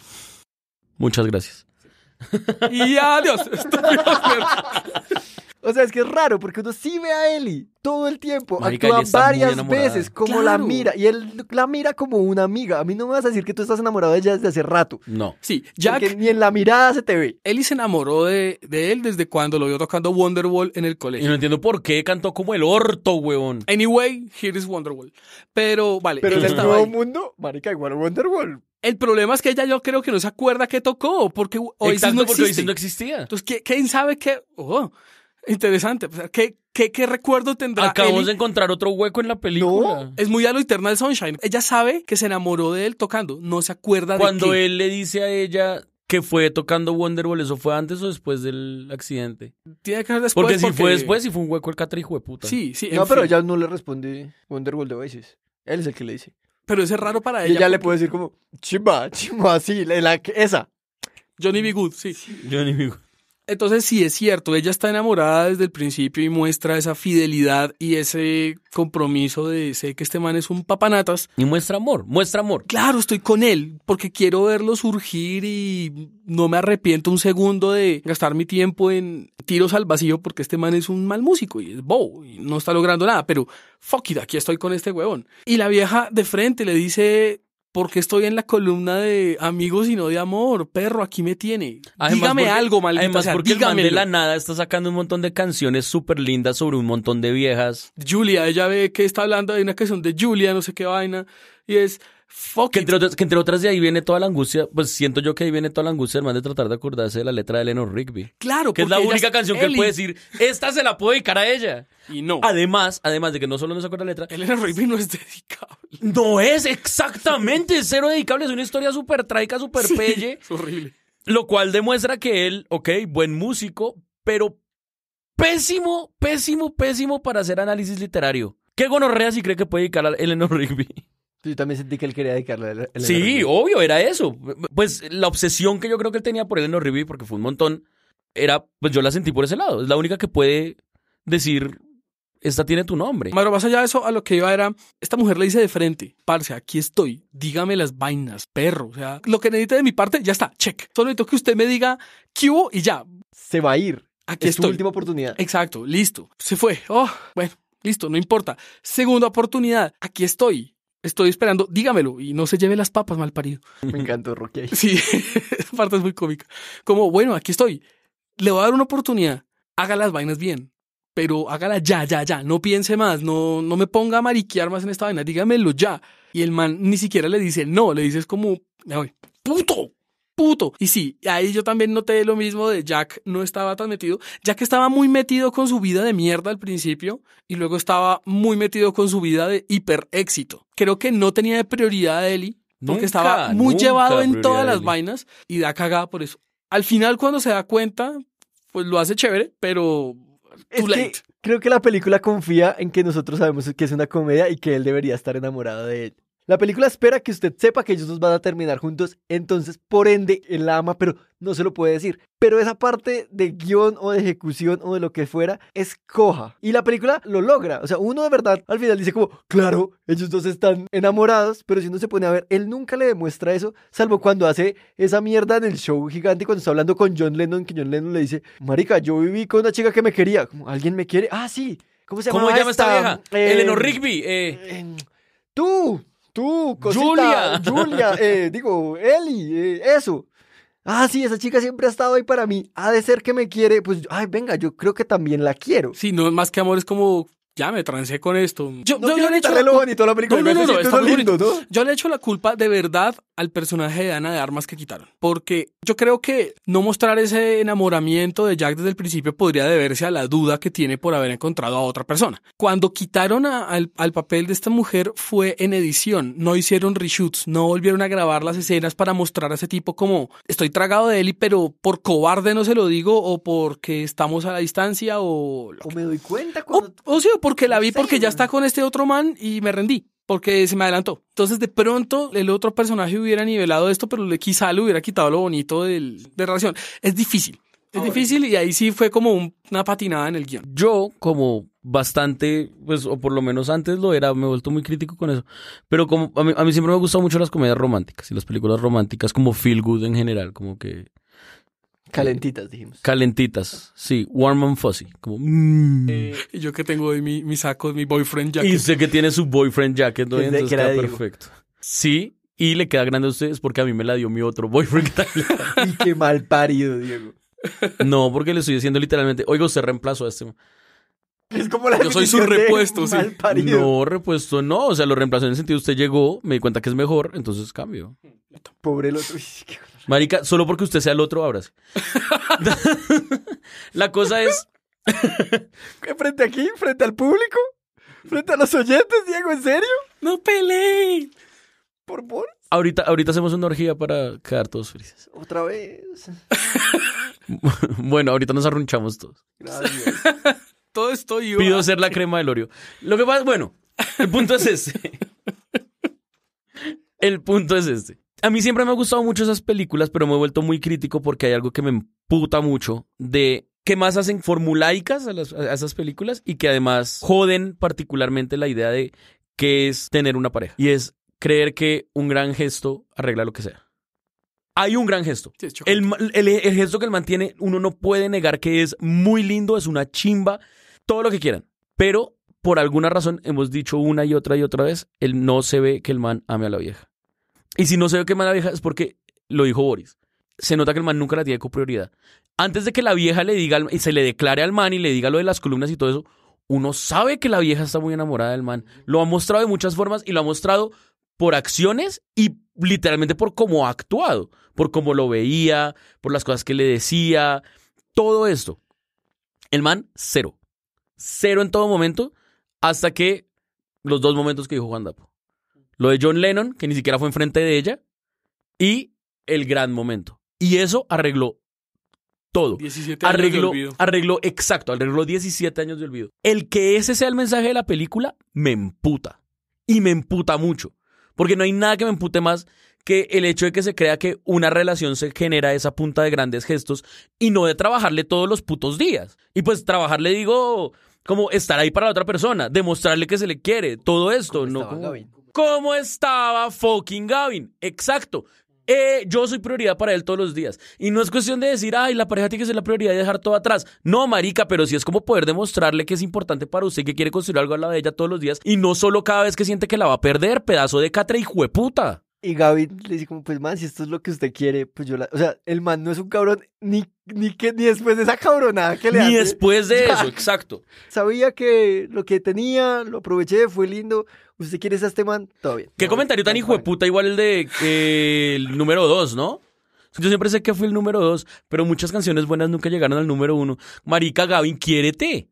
Muchas gracias. y adiós, O sea, es que es raro porque uno sí ve a Eli todo el tiempo, actúa varias veces, como la mira, y él la mira como una amiga. A mí no me vas a decir que tú estás enamorado de ella desde hace rato. No. Sí, Jack. Porque ni en la mirada se te ve. Eli se enamoró de, él desde cuando lo vio tocando Wonderwall en el colegio. Y no entiendo por qué cantó como el orto, huevón. Anyway, here is Wonderwall. Pero, vale. Pero en el nuevo mundo, Marica, igual Wonderwall el problema es que ella yo creo que no se acuerda qué tocó, porque hoy no, no existía. Entonces, ¿quién, sabe qué? Oh, interesante. ¿qué, recuerdo tendrá? Acabamos de encontrar otro hueco en la película. No, es muy a lo Eternal Sunshine. Ella sabe que se enamoró de él tocando, no se acuerda de él. Cuando él le dice a ella que fue tocando Wonderwall, ¿eso fue antes o después del accidente? Tiene que ser después. Porque, si fue después, si fue un hueco el catre, de puta. Sí, sí. No, pero ya ella no le responde Wonderwall de Oasis. Él es el que le dice. Pero ese es raro para ella. Y ella le puede decir como, chimba, chimba, sí, la, esa. Johnny B. Good, sí. Johnny B. Good. Entonces sí es cierto, ella está enamorada desde el principio y muestra esa fidelidad y ese compromiso de sé que este man es un papanatas. Y muestra amor, muestra amor. Claro, estoy con él porque quiero verlo surgir y no me arrepiento un segundo de gastar mi tiempo en tiros al vacío porque este man es un mal músico y es bobo no está logrando nada, pero fuck it, aquí estoy con este huevón. Y la vieja de frente le dice, porque estoy en la columna de amigos y no de amor, perro, aquí me tiene. dígame algo, maldita Además, porque el man de la nada está sacando un montón de canciones súper lindas sobre un montón de viejas. Julia, ella ve que está hablando de una canción de Julia, no sé qué vaina, y es que, entre otras, que de ahí viene toda la angustia, pues siento yo que ahí viene toda la angustia, Además de tratar de acordarse de la letra de Eleno Rigby. Claro, Que es la única canción que él puede decir, esta se la puedo dedicar a ella. Y no. Además, además de que no solo no se acuerda la letra. Eleno Rigby no es dedicable. No es, exactamente, cero dedicable, es una historia súper trágica, súper pelle. horrible. Lo cual demuestra que él, ok, buen músico, pero pésimo, pésimo, pésimo para hacer análisis literario. ¿Qué gonorrea si cree que puede dedicar a Eleanor Rigby? Yo también sentí que él quería dedicarle Sí, obvio, era eso. Pues la obsesión que yo creo que él tenía por él en porque fue un montón, era, pues yo la sentí por ese lado. Es la única que puede decir, esta tiene tu nombre. Pero más allá de eso, a lo que iba era, esta mujer le dice de frente, parce, aquí estoy, dígame las vainas, perro. O sea, lo que necesite de mi parte, ya está, check. Solo necesito que usted me diga qué hubo y ya. Se va a ir. Aquí es tu última oportunidad. Exacto, listo. Se fue. Oh, bueno, listo, no importa. Segunda oportunidad, aquí estoy. Estoy esperando, dígamelo y no se lleve las papas mal parido. Me encanta Rocky. Sí, esa parte es muy cómica. Como, bueno, aquí estoy. Le voy a dar una oportunidad. Haga las vainas bien, pero hágala ya, ya, ya. No piense más, no, no me ponga a mariquear más en esta vaina. Dígamelo ya. Y el man ni siquiera le dice no, le dices como, me voy, puto, y sí, ahí yo también noté lo mismo de Jack, no estaba tan metido. Jack estaba muy metido con su vida de mierda al principio y luego estaba muy metido con su vida de hiper éxito. Creo que no tenía de prioridad a Ellie. Porque estaba muy llevado en todas las vainas y da cagada por eso. Al final, cuando se da cuenta, pues lo hace chévere, pero too late. creo que la película confía en que nosotros sabemos que es una comedia y que él debería estar enamorado de él. La película espera que usted sepa que ellos dos van a terminar juntos, entonces por ende él ama, pero no se lo puede decir. Pero esa parte de guión o de ejecución o de lo que fuera es coja. Y la película lo logra. O sea, uno de verdad al final dice como, claro, ellos dos están enamorados, pero si uno se pone a ver, él nunca le demuestra eso, salvo cuando hace esa mierda en el show gigante cuando está hablando con John Lennon, que John Lennon le dice, marica, yo viví con una chica que me quería. Como, ¿Alguien me quiere? Ah, sí. ¿Cómo se llama? ¿Cómo llama esta, vieja? Em, Eleanor Rigby. Eh. Em, tú. Julia. Julia, eh, digo, Eli, eh, eso. Ah, sí, esa chica siempre ha estado ahí para mí. Ha de ser que me quiere. Pues, ay, venga, yo creo que también la quiero. Sí, no, más que amor es como ya me trancé con esto. Yo, le he hecho la culpa de verdad al personaje de Ana de Armas que quitaron. Porque yo creo que no mostrar ese enamoramiento de Jack desde el principio podría deberse a la duda que tiene por haber encontrado a otra persona. Cuando quitaron a, al, papel de esta mujer fue en edición. No hicieron reshoots, no volvieron a grabar las escenas para mostrar a ese tipo como estoy tragado de él, pero por cobarde no se lo digo o porque estamos a la distancia o... O me doy cuenta cuando... O, sí, porque la vi porque ya está con este otro man y me rendí porque se me adelantó. Entonces, de pronto, el otro personaje hubiera nivelado esto, pero quizá le hubiera quitado lo bonito del, de relación. Es difícil. Es difícil y ahí sí fue como una patinada en el guión. Yo, como bastante, pues, o por lo menos antes lo era, me he vuelto muy crítico con eso. Pero como a mí, a siempre me gustan mucho las comedias románticas y las películas románticas, como feel good en general, como que Calentitas, dijimos. Calentitas, sí, warm and fuzzy. Como, mm. eh, y yo que tengo hoy mi, mi, saco, mi boyfriend jacket. Y sé que tiene su boyfriend jacket, ¿no? Entonces que está perfecto. Sí, y le queda grande a ustedes porque a mí me la dio mi otro boyfriend. y qué mal parido, Diego. No, porque le estoy diciendo literalmente, oigo se reemplazo a este. Es como la Yo soy su repuesto, sí. No, repuesto no. O sea, lo reemplazo en el sentido, usted llegó, me di cuenta que es mejor, entonces cambio. Pobre el otro. Marica, solo porque usted sea el otro, ábrase. la cosa es. ¿Frente aquí? ¿Frente al público? ¿Frente a los oyentes, Diego? ¿En serio? ¡No peleé ¿Por favor. Ahorita, ahorita hacemos una orgía para quedar todos felices. Otra vez. bueno, ahorita nos arrunchamos todos. Gracias. Todo estoy yo. Pido ser la crema del Oreo. Lo que pasa, bueno, el punto es este. El punto es este a mí siempre me ha gustado mucho esas películas, pero me he vuelto muy crítico porque hay algo que me emputa mucho de que más hacen formulaicas a, esas películas y que además joden particularmente la idea de qué es tener una pareja. Y es creer que un gran gesto arregla lo que sea. Hay un gran gesto. el, el gesto que él mantiene, uno no puede negar que es muy lindo, es una chimba, todo lo que quieran. Pero por alguna razón hemos dicho una y otra y otra vez, él no se ve que el man ame a la vieja. Y si no se ve que mala vieja es porque lo dijo Boris. Se nota que el man nunca la tiene como prioridad. Antes de que la vieja le diga y se le declare al man y le diga lo de las columnas y todo eso, uno sabe que la vieja está muy enamorada del man. Lo ha mostrado de muchas formas y lo ha mostrado por acciones y literalmente por cómo ha actuado, por cómo lo veía, por las cosas que le decía, todo esto. El man, cero. Cero en todo momento, hasta que los dos momentos que dijo Juan Dapo lo de John Lennon, que ni siquiera fue enfrente de ella, y el gran momento. Y eso arregló todo. 17 años arregló, de Arregló, exacto, arregló 17 años de olvido. El que ese sea el mensaje de la película, me emputa. Y me emputa mucho. Porque no hay nada que me empute más que el hecho de que se crea que una relación se genera esa punta de grandes gestos y no de trabajarle todos los putos días. Y pues trabajarle digo como estar ahí para la otra persona, demostrarle que se le quiere, todo esto, no ¿Cómo estaba fucking Gavin? Exacto. Eh, yo soy prioridad para él todos los días. Y no es cuestión de decir, ay, la pareja tiene que ser la prioridad y dejar todo atrás. No, marica, pero sí es como poder demostrarle que es importante para usted, que quiere construir algo a la de ella todos los días y no solo cada vez que siente que la va a perder, pedazo de catre y puta. Y Gavin le dice como, pues man, si esto es lo que usted quiere, pues yo la... O sea, el man no es un cabrón ni ni, que, después de esa cabronada que le Ni después de eso, exacto. Sabía que lo que tenía, lo aproveché, fue lindo. ¿Usted quiere ese este man? Todo Qué comentario tan hijo de puta, igual el de que eh, el número dos, ¿no? Yo siempre sé que fue el número dos, pero muchas canciones buenas nunca llegaron al número uno. Marica Gavin, quiérete.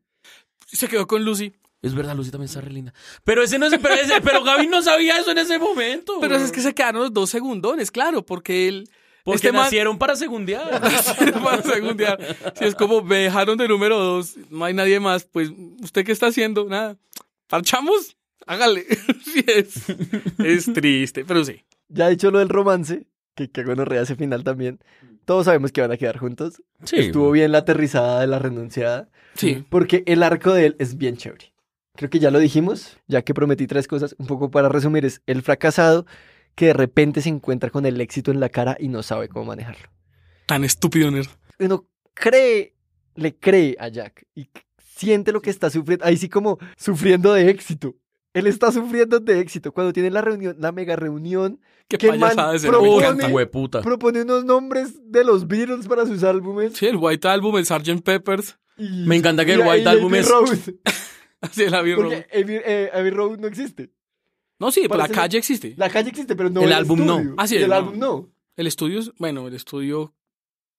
Se quedó con Lucy. Es verdad, Lucy también está re linda. Pero ese no es, pero, pero Gavin no sabía eso en ese momento. Pero es que se quedaron los dos segundones, claro, porque él porque este nacieron para segundear. para Si es como me dejaron de número dos, no hay nadie más, pues, ¿usted qué está haciendo? Nada. ¿Parchamos? Hágale. sí es. triste, pero sí. Ya he dicho lo del romance, que, que bueno, hace final también. Todos sabemos que van a quedar juntos. Estuvo bien la aterrizada de la renunciada. Sí. Porque el arco de él es bien chévere. Creo que ya lo dijimos, ya que prometí tres cosas, un poco para resumir, es el fracasado, que de repente se encuentra con el éxito en la cara y no sabe cómo manejarlo. Tan estúpido, Nerd. Uno cree, le cree a Jack y siente lo que está sufriendo, ahí sí como sufriendo de éxito. Él está sufriendo de éxito cuando tiene la reunión, la mega reunión. Qué que propone, unos nombres de los Beatles para sus álbumes. Sí, el White Album, el Sgt. Peppers. me encanta que el White Album es... Así el Abbey eh, no existe. No, sí, pero pues la calle existe. La calle existe, pero no el, álbum no. Así ah, es, el álbum no. El estudio, bueno, el estudio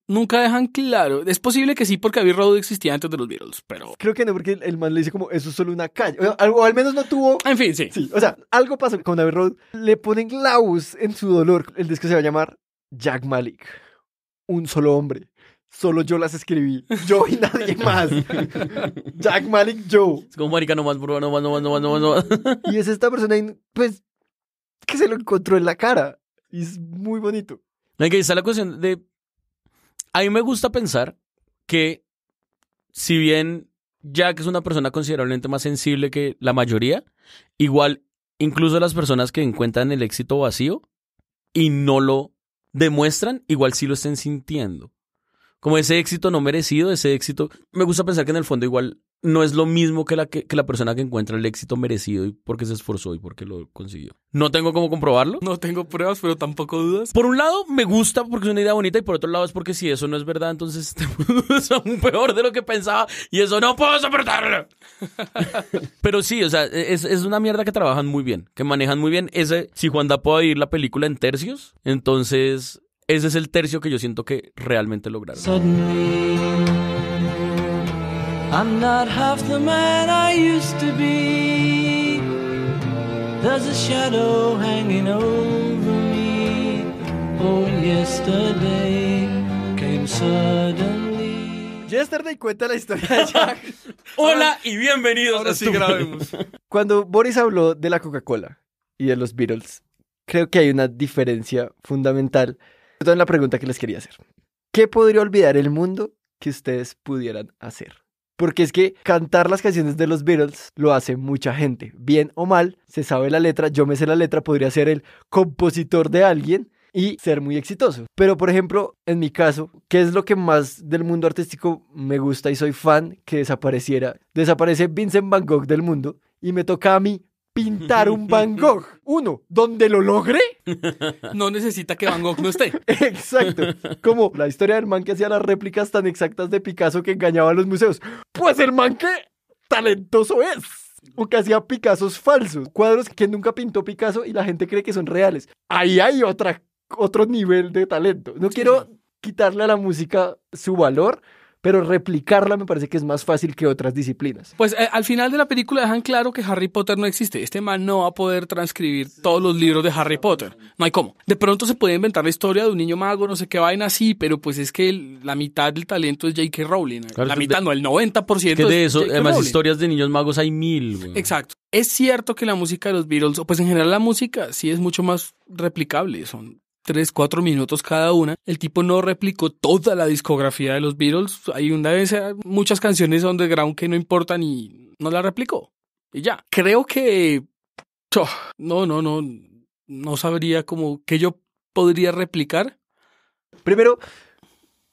nunca dejan claro. Es posible que sí, porque Abbey Road existía antes de los Beatles, pero. Creo que no, porque el man le dice como, eso es solo una calle. O, al menos no tuvo. En fin, sí. o sea, algo pasa con Abbey Road. Le ponen laus en su dolor. El disco se va a llamar Jack Malik. Un solo hombre. Solo yo las escribí. Yo y nadie más. Jack Malik, yo. Es como marica, nomás, no más, no y es esta persona, pues, que se lo encontró en la cara. Y es muy bonito. está la cuestión de... A mí me gusta pensar que, si bien Jack es una persona considerablemente más sensible que la mayoría, igual incluso las personas que encuentran el éxito vacío y no lo demuestran, igual sí lo estén sintiendo como ese éxito no merecido, ese éxito. Me gusta pensar que en el fondo igual no es lo mismo que la, la persona que encuentra el éxito merecido y porque se esforzó y porque lo consiguió. No tengo cómo comprobarlo. No tengo pruebas, pero tampoco dudas. Por un lado, me gusta porque es una idea bonita y por otro lado es porque si eso no es verdad, entonces es aún peor de lo que pensaba y eso no puedo soportarlo. pero sí, o sea, e, es, una mierda que trabajan muy bien, que manejan muy bien. Ese, si Juan da puede ir la película en tercios, entonces ese es el tercio que yo siento que realmente lograron. Oh, yesterday cuenta la historia de Jack. Hola y bienvenidos Ahora a sí grabemos. Cuando Boris habló de la Coca-Cola y de los Beatles, creo que hay una diferencia fundamental entonces la pregunta que les quería hacer. ¿Qué podría olvidar el mundo que ustedes pudieran hacer? Porque es que cantar las canciones de los Beatles lo hace mucha gente. Bien o mal, se sabe la letra, yo me sé la letra, podría ser el compositor de alguien y ser muy exitoso. Pero por ejemplo, en mi caso, ¿qué es lo que más del mundo artístico me gusta y soy fan que desapareciera? Desaparece Vincent Van Gogh del mundo y me toca a mí pintar un Van Gogh. Uno, donde lo logré? no necesita que Van Gogh no esté. Exacto. Como la historia del man que hacía las réplicas tan exactas de Picasso que engañaba a los museos. Pues el man que talentoso es. O que hacía Picassos falsos, cuadros que nunca pintó Picasso y la gente cree que son reales. Ahí hay otra, otro nivel de talento. No quiero quitarle a la música su valor, pero replicarla me parece que es más fácil que otras disciplinas. Pues eh, al final de la película dejan claro que Harry Potter no existe. Este man no va a poder transcribir todos los libros de Harry Potter. No hay cómo. De pronto se puede inventar la historia de un niño mago, no sé qué vaina así, pero pues es que la mitad del talento es J.K. Rowling. la mitad, no, el 90% que de eso, además historias de niños magos hay mil. Exacto. Es cierto que la música de los Beatles, o pues en general la música, sí es mucho más replicable. Son Tres, cuatro minutos cada una. El tipo no replicó toda la discografía de los Beatles. Hay una vez muchas canciones underground que no importan y no la replicó. Y ya, creo que... No, no, no, no sabría cómo que yo podría replicar. Primero,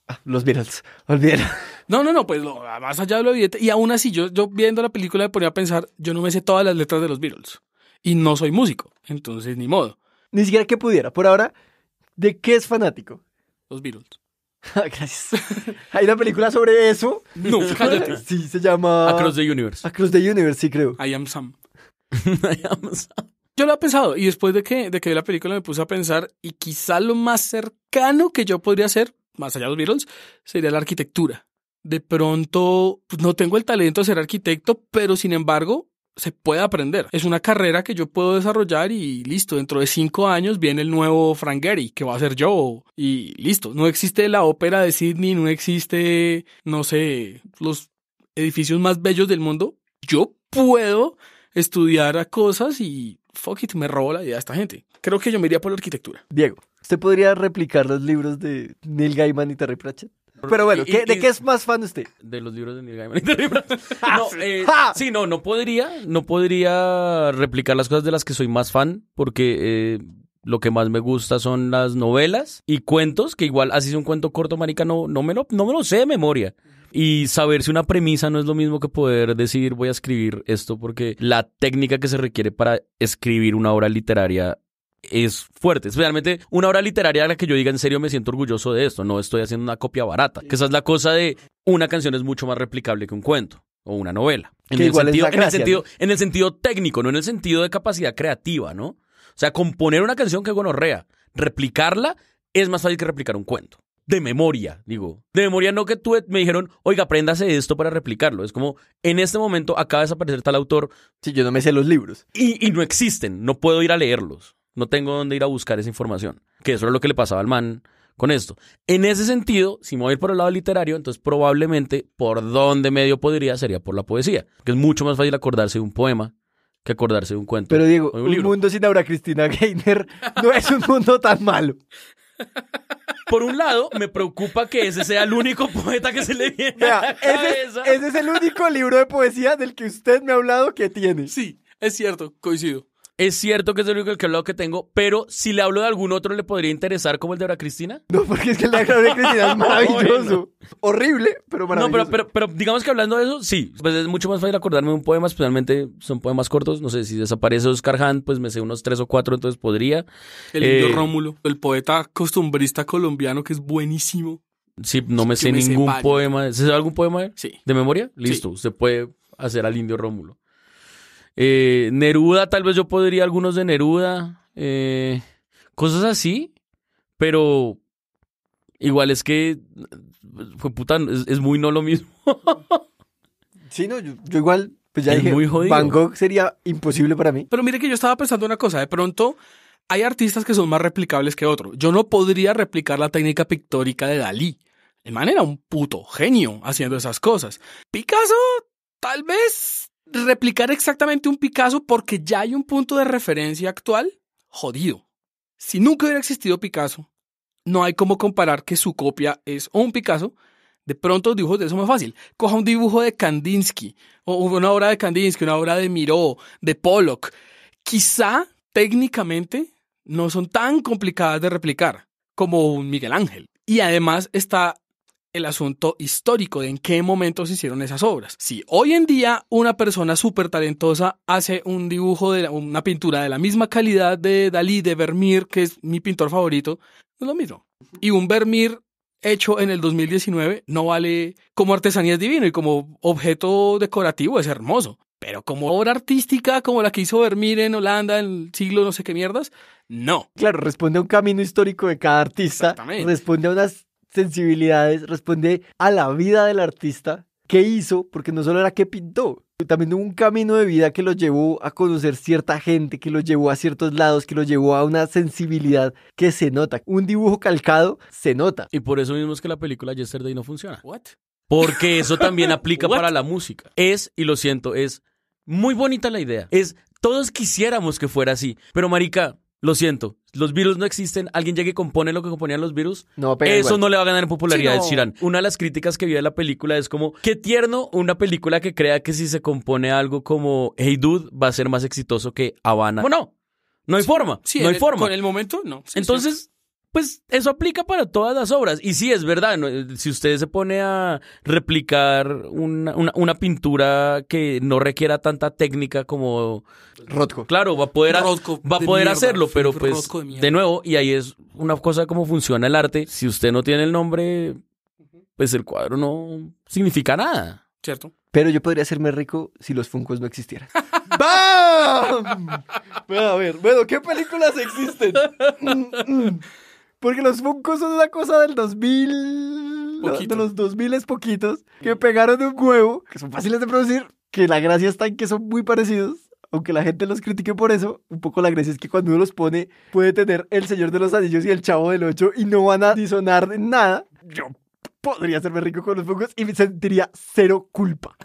ah, los Beatles, olvídalo. No, no, no, pues más allá de lo evidente. Y aún así, yo, yo viendo la película me ponía a pensar, yo no me sé todas las letras de los Beatles. Y no soy músico, entonces ni modo. Ni siquiera que pudiera. Por ahora, ¿De qué es fanático? Los Beatles. Ah, gracias. Hay una película sobre eso. No, fíjate. Sí, se llama. Across the Universe. Across the Universe, sí, creo. I am Sam. I am Sam. Yo lo he pensado y después de que, de que vi la película me puse a pensar y quizá lo más cercano que yo podría hacer, más allá de los Beatles, sería la arquitectura. De pronto, pues no tengo el talento de ser arquitecto, pero sin embargo, se puede aprender. Es una carrera que yo puedo desarrollar y listo, dentro de cinco años viene el nuevo Frank Gehry, que va a ser yo, y listo. No existe la ópera de Sydney, no existe, no sé, los edificios más bellos del mundo. Yo puedo estudiar a cosas y fuck it, me robo la idea de esta gente. Creo que yo me iría por la arquitectura. Diego, ¿usted podría replicar los libros de Neil Gaiman y Terry Pratchett? Pero bueno, ¿de qué es más fan usted? De los libros de Neil Gaiman. Ah, no, eh, ah. sí, no, no podría, no podría replicar las cosas de las que soy más fan, porque eh, lo que más me gusta son las novelas y cuentos, que igual así es un cuento corto, marica, no, no, me, lo, no lo sé de memoria. Y saber si una premisa no es lo mismo que poder decidir voy a escribir esto, porque la técnica que se requiere para escribir una obra literaria es fuerte. Es realmente una obra literaria a la que yo diga en serio me siento orgulloso de esto. No estoy haciendo una copia barata. Que esa es la cosa de una canción es mucho más replicable que un cuento o una novela. En, el, sentido, técnico, no en el sentido de capacidad creativa, ¿no? O sea, componer una canción que gonorrea, replicarla, es más fácil que replicar un cuento de memoria, digo. De memoria no que tú e-, me dijeron, oiga, apréndase esto para replicarlo. Es como, en este momento acaba de desaparecer tal autor. si yo no me sé los libros. Y, y no existen, no puedo ir a leerlos. No tengo dónde ir a buscar esa información. Que eso es lo que le pasaba al man con esto. En ese sentido, si me voy a ir por el lado literario, entonces probablemente por dónde medio podría sería por la poesía, que es mucho más fácil acordarse de un poema que acordarse de un cuento. Pero Diego, un, mundo sin Aura Cristina Gainer no es un mundo tan malo. Por un lado, me preocupa que ese sea el único poeta que se le viene a la ese es el único libro de poesía del que usted me ha hablado que tiene. Sí, es cierto, coincido. Es cierto que es el único que he hablado que tengo, pero si le hablo de algún otro, ¿le podría interesar como el de Aura Cristina? No, porque es que el de Aura Cristina es maravilloso. Horrible, pero maravilloso. No, pero, digamos que hablando de eso, sí. Pues es mucho más fácil acordarme de un poema, especialmente son poemas cortos. No sé, si desaparece Oscar Hahn, pues me sé unos tres o cuatro, entonces podría. El Indio eh, Rómulo, el poeta costumbrista colombiano que es buenísimo. Sí, no me sé ningún poema. ¿Se sabe algún poema? Sí. ¿De memoria? Listo, se puede hacer al indio Rómulo. Eh, Neruda, tal vez yo podría algunos de Neruda. Eh, cosas así. Pero igual es que. Fue puta, es, muy no lo mismo. sí, no, yo, igual. Pues ya dije, muy sería imposible para mí. Pero mire que yo estaba pensando una cosa. De pronto. Hay artistas que son más replicables que otros. Yo no podría replicar la técnica pictórica de Dalí. El man era un puto genio haciendo esas cosas. Picasso, tal vez replicar exactamente un Picasso porque ya hay un punto de referencia actual jodido. Si nunca hubiera existido Picasso, no hay cómo comparar que su copia es un Picasso. De pronto los dibujos de eso más fácil. Coja un dibujo de Kandinsky, o una obra de Kandinsky, una obra de Miró, de Pollock. Quizá técnicamente no son tan complicadas de replicar como un Miguel Ángel. Y además está el asunto histórico de en qué momentos se hicieron esas obras. Si hoy en día una persona súper talentosa hace un dibujo de una pintura de la misma calidad de Dalí, de Vermeer, que es mi pintor favorito, no es lo mismo. Y un Vermeer hecho en el 2019 no vale como artesanía es divino y como objeto decorativo es hermoso. Pero como obra artística como la que hizo Vermeer en Holanda en el siglo no sé qué mierdas, no. Claro, responde a un camino histórico de cada artista, responde a unas sensibilidades, responde a la vida del artista, que hizo, porque no solo era que pintó, también hubo un camino de vida que lo llevó a conocer cierta gente, que lo llevó a ciertos lados, que lo llevó a una sensibilidad que se nota. Un dibujo calcado se nota. Y por eso mismo es que la película Yesterday no funciona. What? Porque eso también aplica para la música. Es, y lo siento, es muy bonita la idea. Es, todos quisiéramos que fuera así. Pero, Marica, lo siento, los virus no existen, alguien ya y compone lo que componían los virus, eso no le va a ganar en popularidad a Una de las críticas que vi de la película es como, qué tierno una película que crea que si se compone algo como Hey Dude va a ser más exitoso que Habana. Bueno, no hay forma, no hay forma. Con el momento, no. Entonces pues eso aplica para todas las obras. Y sí, es verdad, si usted se pone a replicar una, pintura que no requiera tanta técnica como... Rotko. Claro, va a poder, va a poder hacerlo, pero pues de, nuevo, y ahí es una cosa de cómo funciona el arte. Si usted no tiene el nombre, pues el cuadro no significa nada. ¿Cierto? Pero yo podría hacerme rico si los Funkos no existieran. ¡Bam! Bueno, a ver, bueno, ¿qué películas existen? Porque los Funkos son una cosa del 2000. De los 2000 es poquitos. Que pegaron un huevo, que son fáciles de producir. Que la gracia está en que son muy parecidos aunque la gente los critique por eso, un poco la gracia es que cuando uno los pone, puede tener El Señor de los Anillos y El Chavo del Ocho y no van a disonar de nada. Yo podría hacerme rico con los fungos y me sentiría cero culpa.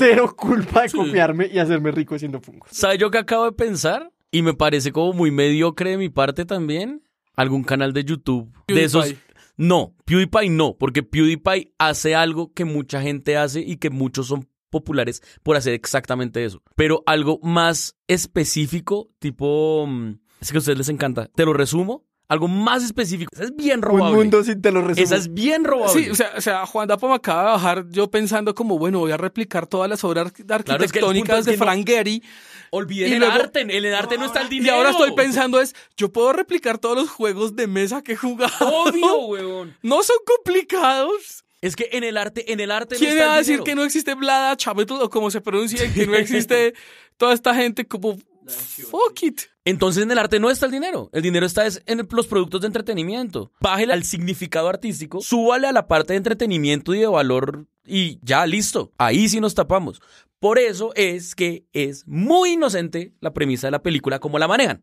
Cero culpa de copiarme y hacerme rico haciendo fungos. ¿Sabes yo que acabo de pensar? Y me parece como muy mediocre de mi parte también algún canal de YouTube de esos. No, PewDiePie no, porque PewDiePie hace algo que mucha gente hace y que muchos son populares por hacer exactamente eso. Pero algo más específico, tipo... Mm, es que a ustedes les encanta. Te lo resumo algo más específico. Esa es bien robable. Un mundo sin te lo Esa es bien robable. Sí, o sea, o sea Juan Dapo me acaba de bajar yo pensando como, bueno, voy a replicar todas las obras arquitectónicas de Frank Gehry. el arte, en el arte no, está el dinero. Y ahora estoy pensando es, yo puedo replicar todos los juegos de mesa que he jugado. Obvio, huevón. No son complicados. Es que en el arte, en el arte ¿Quién va a decir que no existe Blada Chapetul o como se pronuncia, que no existe toda esta gente como Fuck it. Entonces en el arte no está el dinero. El dinero está en los productos de entretenimiento. Bájale al significado artístico, súbale a la parte de entretenimiento y de valor y ya listo. Ahí sí nos tapamos. Por eso es que es muy inocente la premisa de la película como la manejan.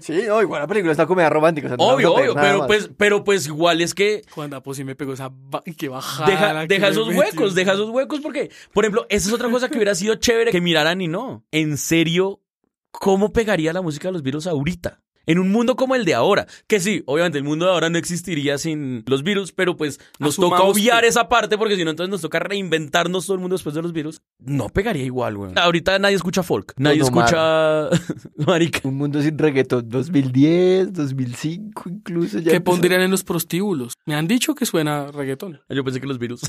Sí, igual la película está comedia romántica. obvio, obvio, pues, pero pues, igual es que. Cuando pues sí me pegó esa que bajada. Deja, esos huecos, deja esos huecos porque, por ejemplo, esa es otra cosa que hubiera sido chévere que miraran y no. En serio, ¿cómo pegaría la música de los virus ahorita? En un mundo como el de ahora, que sí, obviamente el mundo de ahora no existiría sin los virus, pero pues nos toca obviar esa parte porque si no, entonces nos toca reinventarnos todo el mundo después de los virus. No pegaría igual, güey. Ahorita nadie escucha folk, nadie escucha. Marica. Un mundo sin reggaetón, 2010, 2005, incluso. ¿Qué pondrían en los prostíbulos? Me han dicho que suena reggaetón. Yo pensé que los virus.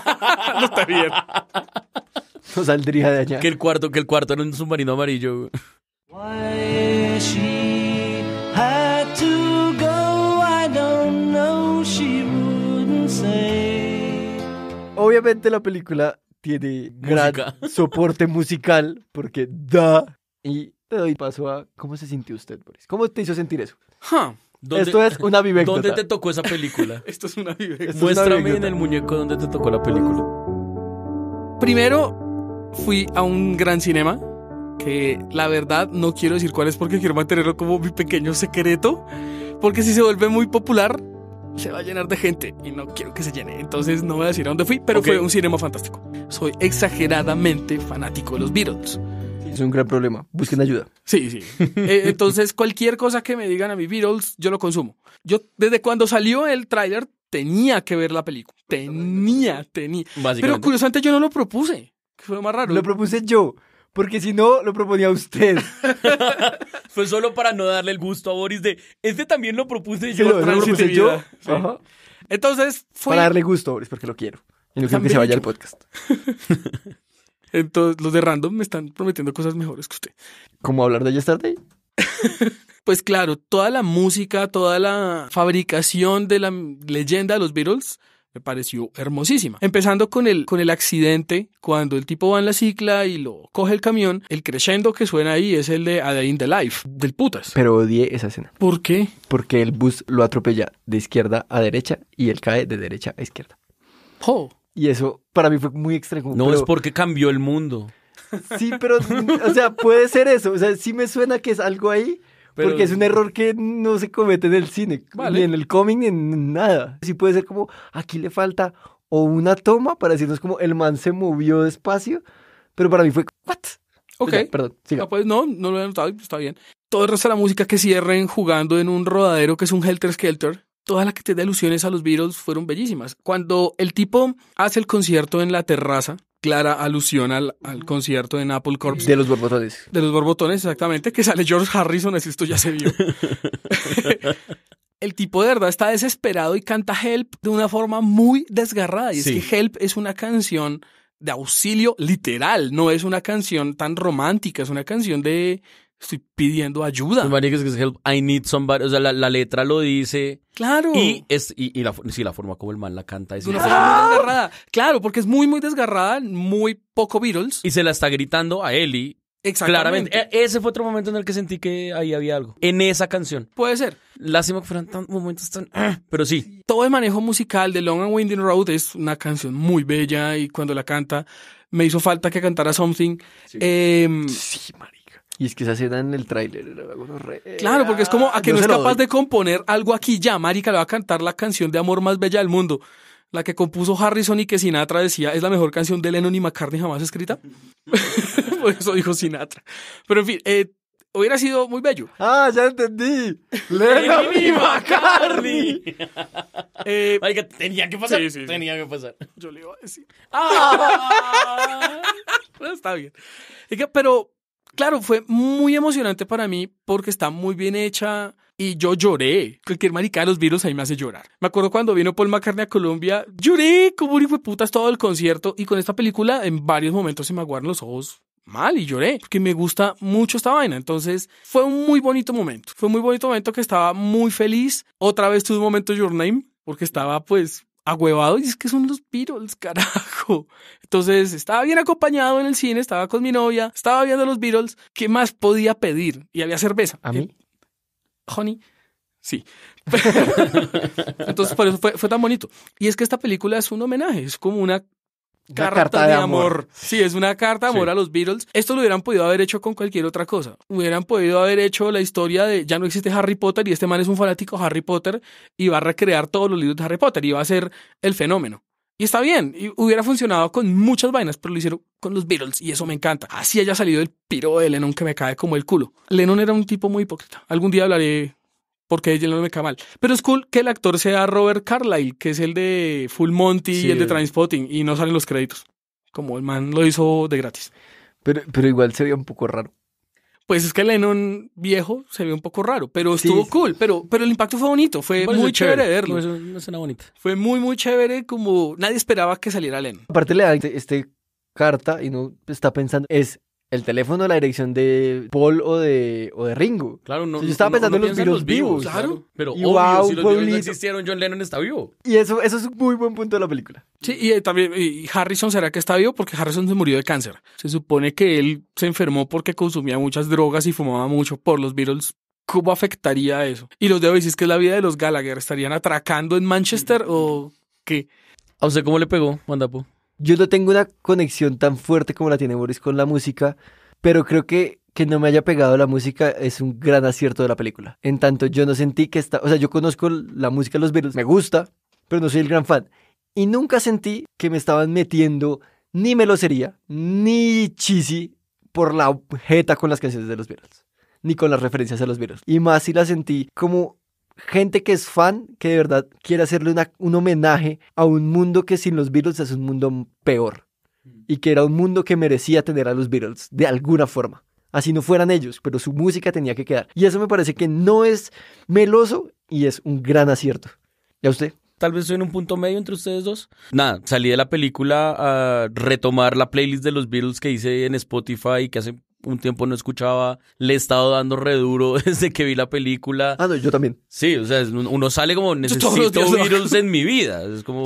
no está bien. No saldría de allá. Que el cuarto, que el cuarto era un submarino amarillo. Obviamente la película tiene gran soporte musical porque da y te doy paso a cómo se sintió usted, Boris. ¿Cómo te hizo sentir eso? Esto es una vivencia. ¿Dónde te tocó esa película? Esto es una vivencia. Muéstrame en el muñeco dónde te tocó la película. Primero, fui a un gran cinema que la verdad no quiero decir cuál es porque quiero mantenerlo como mi pequeño secreto, porque si se vuelve muy popular se va a llenar de gente y no quiero que se llene, entonces no voy a decir a dónde fui, pero fue un cinema fantástico. Soy exageradamente fanático de los Beatles. Es un gran problema. Busquen ayuda. Sí, sí. Eh, entonces, cualquier cosa que me digan a mi Beatles, yo lo consumo. Yo, desde cuando salió el tráiler, tenía que ver la película. Tenía, tenía. Pero curiosamente yo no lo propuse fue más raro. Lo propuse yo. Porque si no, lo proponía usted. Fue solo para no darle el gusto a Boris de, este también lo propuse yo. Entonces fue... Para darle gusto a Boris, porque lo quiero. Y no quiero que se vaya el podcast. Entonces, los de Random me están prometiendo cosas mejores que usted. ¿Cómo hablar de Yesterday? pues claro, toda la música, toda la fabricación de la leyenda de los Beatles me pareció hermosísima. Empezando con el, con el accidente, cuando el tipo va en la cicla y lo coge el camión, el crescendo que suena ahí es el de A the Life, del putas. Pero odié esa escena. ¿Por qué? Porque el bus lo atropella de izquierda a derecha y él cae de derecha a izquierda. Oh. Y eso para mí fue muy extraño. No, es porque cambió el mundo. Sí, pero, o sea, puede ser eso. O sea, sí me suena que es algo ahí, porque es un error que no se comete en el cine, ni en el cómic, ni en nada. Sí puede ser como, aquí le falta o una toma para decirnos como el man se movió despacio, pero para mí fue, ¿what? Ok. perdón, pues, no, no lo he notado está bien. Todo el resto de la música que cierren jugando en un rodadero que es un Helter Skelter, toda la que te da alusiones a los Beatles fueron bellísimas. Cuando el tipo hace el concierto en la terraza, clara alusión al, concierto en Apple Corps. De los Borbotones. De los Borbotones, exactamente, que sale George Harrison, así esto ya se vio. el tipo de verdad está desesperado y canta Help de una forma muy desgarrada. Y es que Help es una canción de auxilio literal, no es una canción tan romántica, es una canción de, estoy pidiendo ayuda. Marica, es help, I need somebody. O sea, la, letra lo dice. Claro. Y, es, y, y la, la forma como el man la canta es. Una desgarrada. Claro, porque es muy, muy desgarrada, muy poco Beatles. Y se la está gritando a Ellie. Exactamente. Claramente. E, ese fue otro momento en el que sentí que ahí había algo. En esa canción. Puede ser. Lástima que fueran tan momentos tan. Ah, pero sí. Todo el manejo musical de Long and Winding Road es una canción muy bella y cuando la canta me hizo falta que cantara Something. sí em, María. Y es que esa escena en el tráiler Claro, porque es como a que no es capaz de componer algo aquí ya, marica, le va a cantar la canción de amor más bella del mundo. La que compuso Harrison y que Sinatra decía es la mejor canción de Lennon y McCartney jamás escrita. Por eso dijo Sinatra. Pero en fin, eh, hubiera sido muy bello. Ah, ya entendí. Lennon y McCartney. eh, tenía que pasar. Tenía que pasar. Yo le iba a decir. Ah. está bien. Pero Claro, fue muy emocionante para mí porque está muy bien hecha y yo lloré. Cualquier marica de los virus ahí me hace llorar. Me acuerdo cuando vino Paul McCartney a Colombia, lloré como un hijo de putas todo el concierto y con esta película en varios momentos se me aguaron los ojos mal y lloré porque me gusta mucho esta vaina. Entonces fue un muy bonito momento. Fue un muy bonito momento que estaba muy feliz. Otra vez tuve un momento Your Name porque estaba pues Agüevado y es que son los Beatles, carajo. Entonces, estaba bien acompañado en el cine, estaba con mi novia, estaba viendo los Beatles. ¿Qué más podía pedir? Y había cerveza. ¿A mí? Eh, honey. Sí. Entonces, por eso fue, fue, tan bonito. Y es que esta película es un homenaje, es como una Carta, de, amor. Sí, es una carta de amor a los Beatles. Esto lo hubieran podido haber hecho con cualquier otra cosa. Hubieran podido haber hecho la historia de ya no existe Harry Potter y este man es un fanático de Harry Potter y va a recrear todos los libros de Harry Potter y va a ser el fenómeno. Y está bien, hubiera funcionado con muchas vainas, pero lo hicieron con los Beatles y eso me encanta. Así haya salido el piro de Lennon que me cae como el culo. Lennon era un tipo muy hipócrita. Algún día hablaré porque ella no me cae mal. Pero es cool que el actor sea Robert Carlyle, que es el de Full Monty y el de Transpotting, y no salen los créditos. Como el man lo hizo de gratis. Pero, pero igual sería un poco raro. Pues es que Lennon viejo se ve un poco raro, pero estuvo cool, pero, pero el impacto fue bonito, fue muy chévere, verlo. No, suena Fue muy, muy chévere, como nadie esperaba que saliera Lennon. Aparte le da este, este carta y no está pensando, es el teléfono la dirección de Paul o de, o de Ringo. Claro, no. yo estaba pensando en los virus, vivos. Claro. Pero obvio, si los no existieron, John Lennon está vivo. Y eso, eso es un muy buen punto de la película. Sí, y eh, también Harrison será que está vivo porque Harrison se murió de cáncer. Se supone que él se enfermó porque consumía muchas drogas y fumaba mucho por los Beatles ¿Cómo afectaría eso? Y los de hoy, es que la vida de los Gallagher, ¿estarían atracando en Manchester o qué? ¿A usted cómo le pegó, Mandapo? Yo no tengo una conexión tan fuerte como la tiene Boris con la música, pero creo que que no me haya pegado la música es un gran acierto de la película. En tanto, yo no sentí que está, o sea, yo conozco la música de los Beatles, me gusta, pero no soy el gran fan. Y nunca sentí que me estaban metiendo ni melosería, ni chisi, por la objeta con las canciones de los Beatles, ni con las referencias a los Beatles. Y más si la sentí como gente que es fan, que de verdad quiere hacerle un homenaje a un mundo que sin los Beatles es un mundo peor. Mm. Y que era un mundo que merecía tener a los Beatles, de alguna forma. Así no fueran ellos, pero su música tenía que quedar. Y eso me parece que no es meloso y es un gran acierto. ¿Y a usted? Tal vez en un punto medio entre ustedes dos. Nada, salí de la película a retomar la playlist de los Beatles que hice en Spotify y que hace un tiempo no escuchaba, le he estado dando re duro desde que vi la película. Ah, no, yo también. Sí, o sea, uno sale como necesito virus en mi vida. Es como,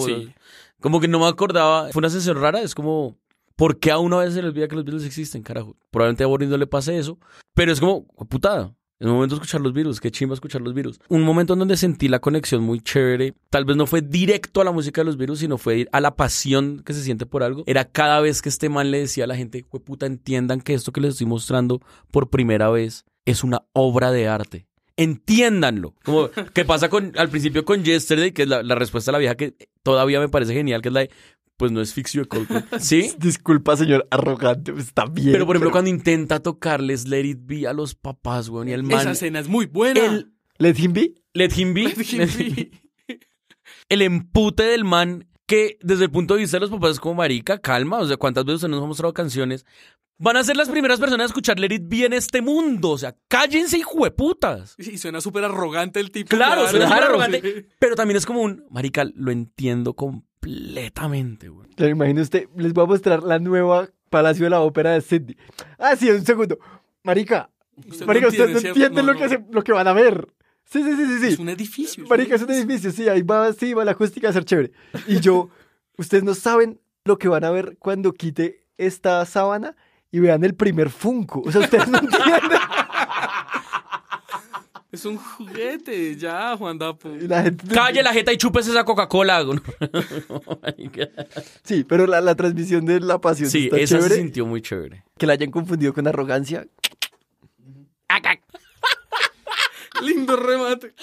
como que no me acordaba. Fue una sensación rara, es como, ¿por qué a uno a veces se le olvida que los virus existen, carajo? Probablemente a Boris no le pase eso, pero es como, putada. En un momento escuchar los virus, qué chimba escuchar los virus. Un momento en donde sentí la conexión muy chévere, tal vez no fue directo a la música de los virus, sino fue a la pasión que se siente por algo. Era cada vez que este man le decía a la gente, puta, entiendan que esto que les estoy mostrando por primera vez es una obra de arte entiéndanlo. Como que pasa con, al principio con Yesterday, que es la, respuesta a la vieja que todavía me parece genial, que es la de, pues no es Fix de culto. ¿Sí? Disculpa, señor arrogante, pues, está bien. Pero por ejemplo, cuando intenta tocarles Let It Be a los papás, weón, y el man. Esa escena es muy buena. El... Let Him Be. Let Him Be. Let him el empute del man que desde el punto de vista de los papás es como marica, calma, o sea, cuántas veces se nos ha mostrado canciones Van a ser las primeras personas a escuchar Let bien este mundo. O sea, cállense, putas. Y suena súper arrogante el tipo. Claro, suena súper arrogante. Pero también es como un. Marica, lo entiendo completamente, güey. Claro, imagino usted, les voy a mostrar la nueva Palacio de la Ópera de Sydney. Ah, sí, un segundo. Marica, ustedes no entienden lo, que van a ver. Sí, sí, sí, sí, Es un edificio. Marica, es un edificio, sí, ahí va, sí, va la acústica a ser chévere. Y yo, ustedes no saben lo que van a ver cuando quite esta sábana y vean el primer Funko. O sea, ustedes no entienden. Es un juguete, ya, Juan Dapo. La Calle la jeta y chupes esa Coca-Cola. sí, pero la, la, transmisión de la pasión. Sí, esa se sintió muy chévere. Que la hayan confundido con arrogancia. Lindo remate.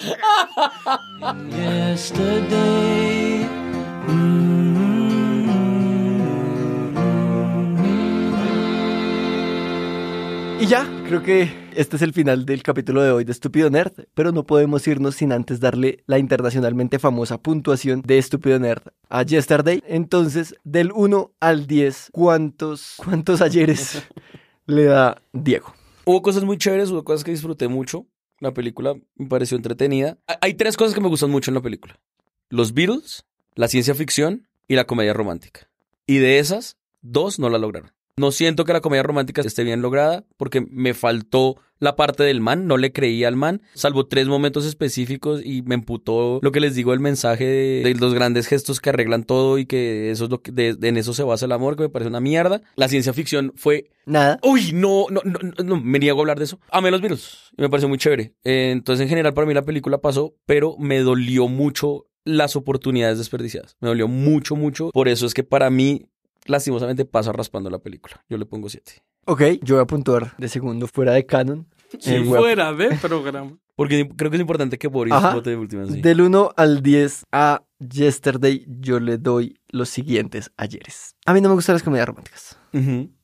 Y ya, creo que este es el final del capítulo de hoy de Estúpido Nerd, pero no podemos irnos sin antes darle la internacionalmente famosa puntuación de Estúpido Nerd a Yesterday. Entonces, del 1 al 10, ¿cuántos, cuántos ayeres le da Diego? Hubo cosas muy chéveres, hubo cosas que disfruté mucho. La película me pareció entretenida. Hay tres cosas que me gustan mucho en la película. Los Beatles, la ciencia ficción y la comedia romántica. Y de esas, dos no la lograron. No siento que la comedia romántica esté bien lograda porque me faltó la parte del man, no le creía al man, salvo tres momentos específicos y me emputó lo que les digo, el mensaje de, los grandes gestos que arreglan todo y que eso es lo que en eso se basa el amor, que me parece una mierda. La ciencia ficción fue nada. Uy, no, no, no, no me niego a hablar de eso. me los virus y me pareció muy chévere. Eh, entonces, en general, para mí la película pasó, pero me dolió mucho las oportunidades desperdiciadas. Me dolió mucho, mucho. Por eso es que para mí lastimosamente pasa raspando la película. Yo le pongo 7. Ok, yo voy a puntuar de segundo fuera de canon. Sí, eh, fuera de programa. Porque creo que es importante que Boris vote de última. Del 1 al 10 a Yesterday yo le doy los siguientes ayeres. A mí no me gustan las comedias románticas.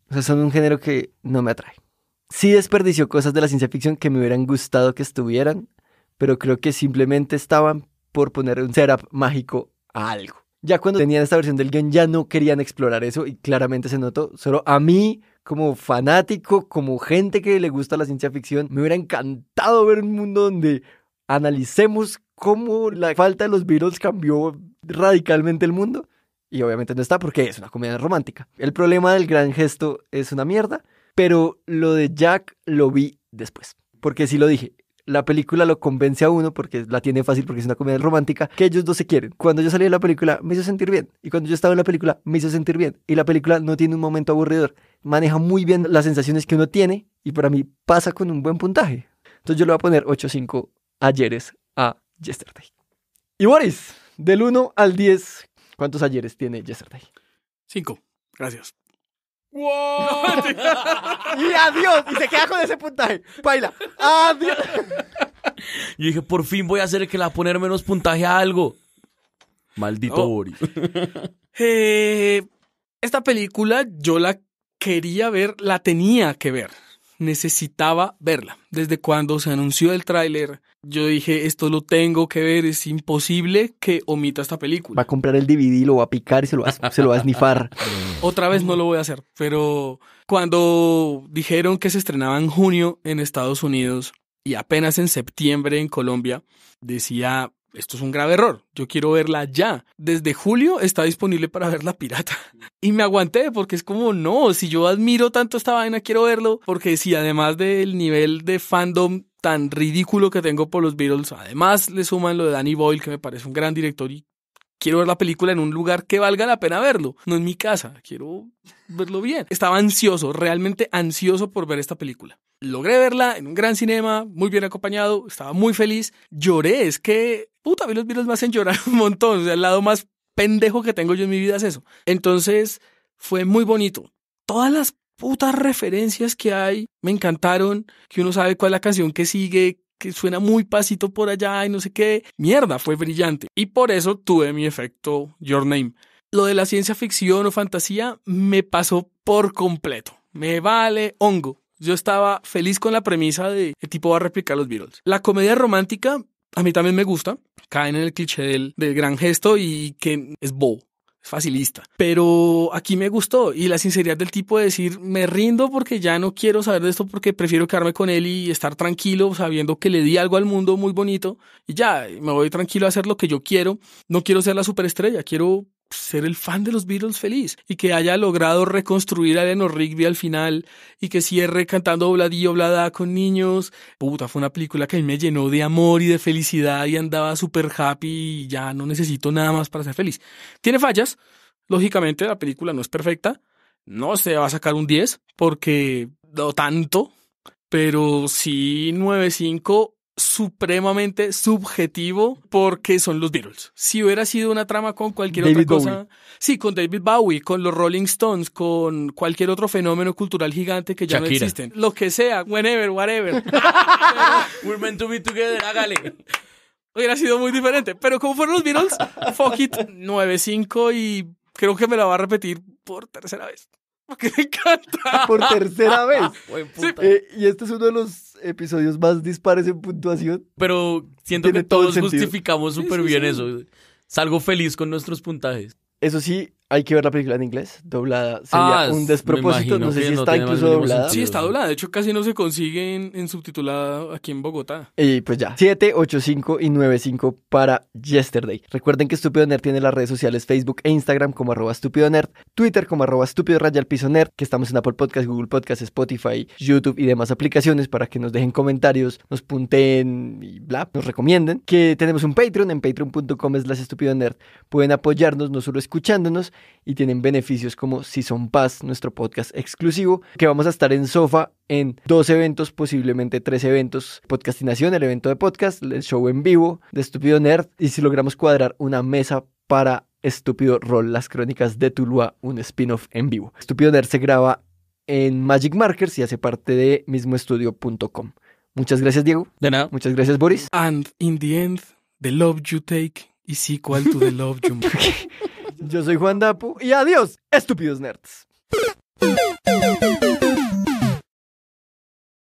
O sea, son un género que no me atrae. Sí desperdició cosas de la ciencia ficción que me hubieran gustado que estuvieran, pero creo que simplemente estaban por poner un setup mágico a algo ya cuando tenían esta versión del guión ya no querían explorar eso y claramente se notó. Solo a mí, como fanático, como gente que le gusta la ciencia ficción, me hubiera encantado ver un mundo donde analicemos cómo la falta de los Beatles cambió radicalmente el mundo. Y obviamente no está porque es una comedia romántica. El problema del gran gesto es una mierda, pero lo de Jack lo vi después. Porque sí lo dije, la película lo convence a uno, porque la tiene fácil, porque es una comedia romántica, que ellos dos se quieren. Cuando yo salí de la película me hizo sentir bien, y cuando yo estaba en la película me hizo sentir bien, y la película no tiene un momento aburridor, maneja muy bien las sensaciones que uno tiene, y para mí pasa con un buen puntaje. Entonces yo le voy a poner 8.5 ayeres a Yesterday. Y Boris, del 1 al 10, ¿cuántos ayeres tiene Yesterday? 5, gracias. ¡Wow! y adiós. Y se queda con ese puntaje. Baila. Adiós. Yo dije, por fin voy a hacer que la poner menos puntaje a algo. Maldito oh. Boris. Eh, esta película yo la quería ver, la tenía que ver necesitaba verla. Desde cuando se anunció el tráiler, yo dije, esto lo tengo que ver, es imposible que omita esta película. Va a comprar el DVD, lo va a picar y se lo va, se lo a snifar. Otra vez no lo voy a hacer, pero cuando dijeron que se estrenaba en junio en Estados Unidos y apenas en septiembre en Colombia, decía, esto es un grave error, yo quiero verla ya. Desde julio está disponible para ver la pirata. Y me aguanté porque es como, no, si yo admiro tanto esta vaina, quiero verlo, porque si además del nivel de fandom tan ridículo que tengo por los Beatles, además le suman lo de Danny Boyle, que me parece un gran director y quiero ver la película en un lugar que valga la pena verlo, no en mi casa, quiero verlo bien. Estaba ansioso, realmente ansioso por ver esta película. Logré verla en un gran cinema, muy bien acompañado, estaba muy feliz, lloré, es que, puta, a mí los virus me hacen llorar un montón, o sea, el lado más pendejo que tengo yo en mi vida es eso. Entonces, fue muy bonito. Todas las putas referencias que hay me encantaron, que uno sabe cuál es la canción que sigue, que suena muy pasito por allá y no sé qué. Mierda, fue brillante. Y por eso tuve mi efecto Your Name. Lo de la ciencia ficción o fantasía me pasó por completo. Me vale hongo. Yo estaba feliz con la premisa de el tipo va a replicar los Beatles. La comedia romántica a mí también me gusta. Caen en el cliché del, gran gesto y que es bobo facilista. Pero aquí me gustó y la sinceridad del tipo de decir, me rindo porque ya no quiero saber de esto porque prefiero quedarme con él y estar tranquilo sabiendo que le di algo al mundo muy bonito y ya, me voy tranquilo a hacer lo que yo quiero. No quiero ser la superestrella, quiero ser el fan de los Beatles feliz y que haya logrado reconstruir a Eleanor Rigby al final y que cierre cantando Obladí Oblada con niños. Puta, fue una película que a mí me llenó de amor y de felicidad y andaba súper happy y ya no necesito nada más para ser feliz. Tiene fallas, lógicamente la película no es perfecta, no se va a sacar un 10 porque no tanto, pero sí 9.5 supremamente subjetivo porque son los Beatles. Si hubiera sido una trama con cualquier otra cosa, sí, con David Bowie, con los Rolling Stones, con cualquier otro fenómeno cultural gigante que ya no existen, lo que sea, whenever, whatever. We're meant to be together, hágale. Hubiera sido muy diferente, pero como fueron los Beatles, fuck it, 9-5 y creo que me la va a repetir por tercera vez. Porque me encanta. Por tercera vez. Eh, y este es uno de los episodios más dispares en puntuación. Pero siento que todos justificamos súper bien eso. Salgo feliz con nuestros puntajes. Eso sí, hay que ver la película en inglés, doblada. Sería ah, un despropósito. No sé si está incluso doblada. Sí, está doblada. De hecho, casi no se consigue en, subtitulada aquí en Bogotá. Y pues ya. 7, 8, 5 y 9, 5 para Yesterday. Recuerden que Estúpido Nerd tiene las redes sociales Facebook e Instagram como arroba nerd, Twitter como arroba estúpido piso nerd, que estamos en Apple Podcast, Google Podcast, Spotify, YouTube y demás aplicaciones para que nos dejen comentarios, nos punteen y bla, nos recomienden. Que tenemos un Patreon en patreon.com slash estúpido nerd. Pueden apoyarnos no solo escuchándonos, y tienen beneficios como Si Son Paz, nuestro podcast exclusivo, que vamos a estar en Sofa en dos eventos, posiblemente tres eventos, Podcastinación, el evento de podcast, el show en vivo de Estúpido Nerd y si logramos cuadrar una mesa para Estúpido Roll, las crónicas de Tuluá, un spin-off en vivo. Estúpido Nerd se graba en Magic Markers y hace parte de mismoestudio.com. Muchas gracias, Diego. De nada. Muchas gracias, Boris. And in the end, the love you take is equal to the love you make. Yo soy Juan Dapu y adiós, estúpidos nerds.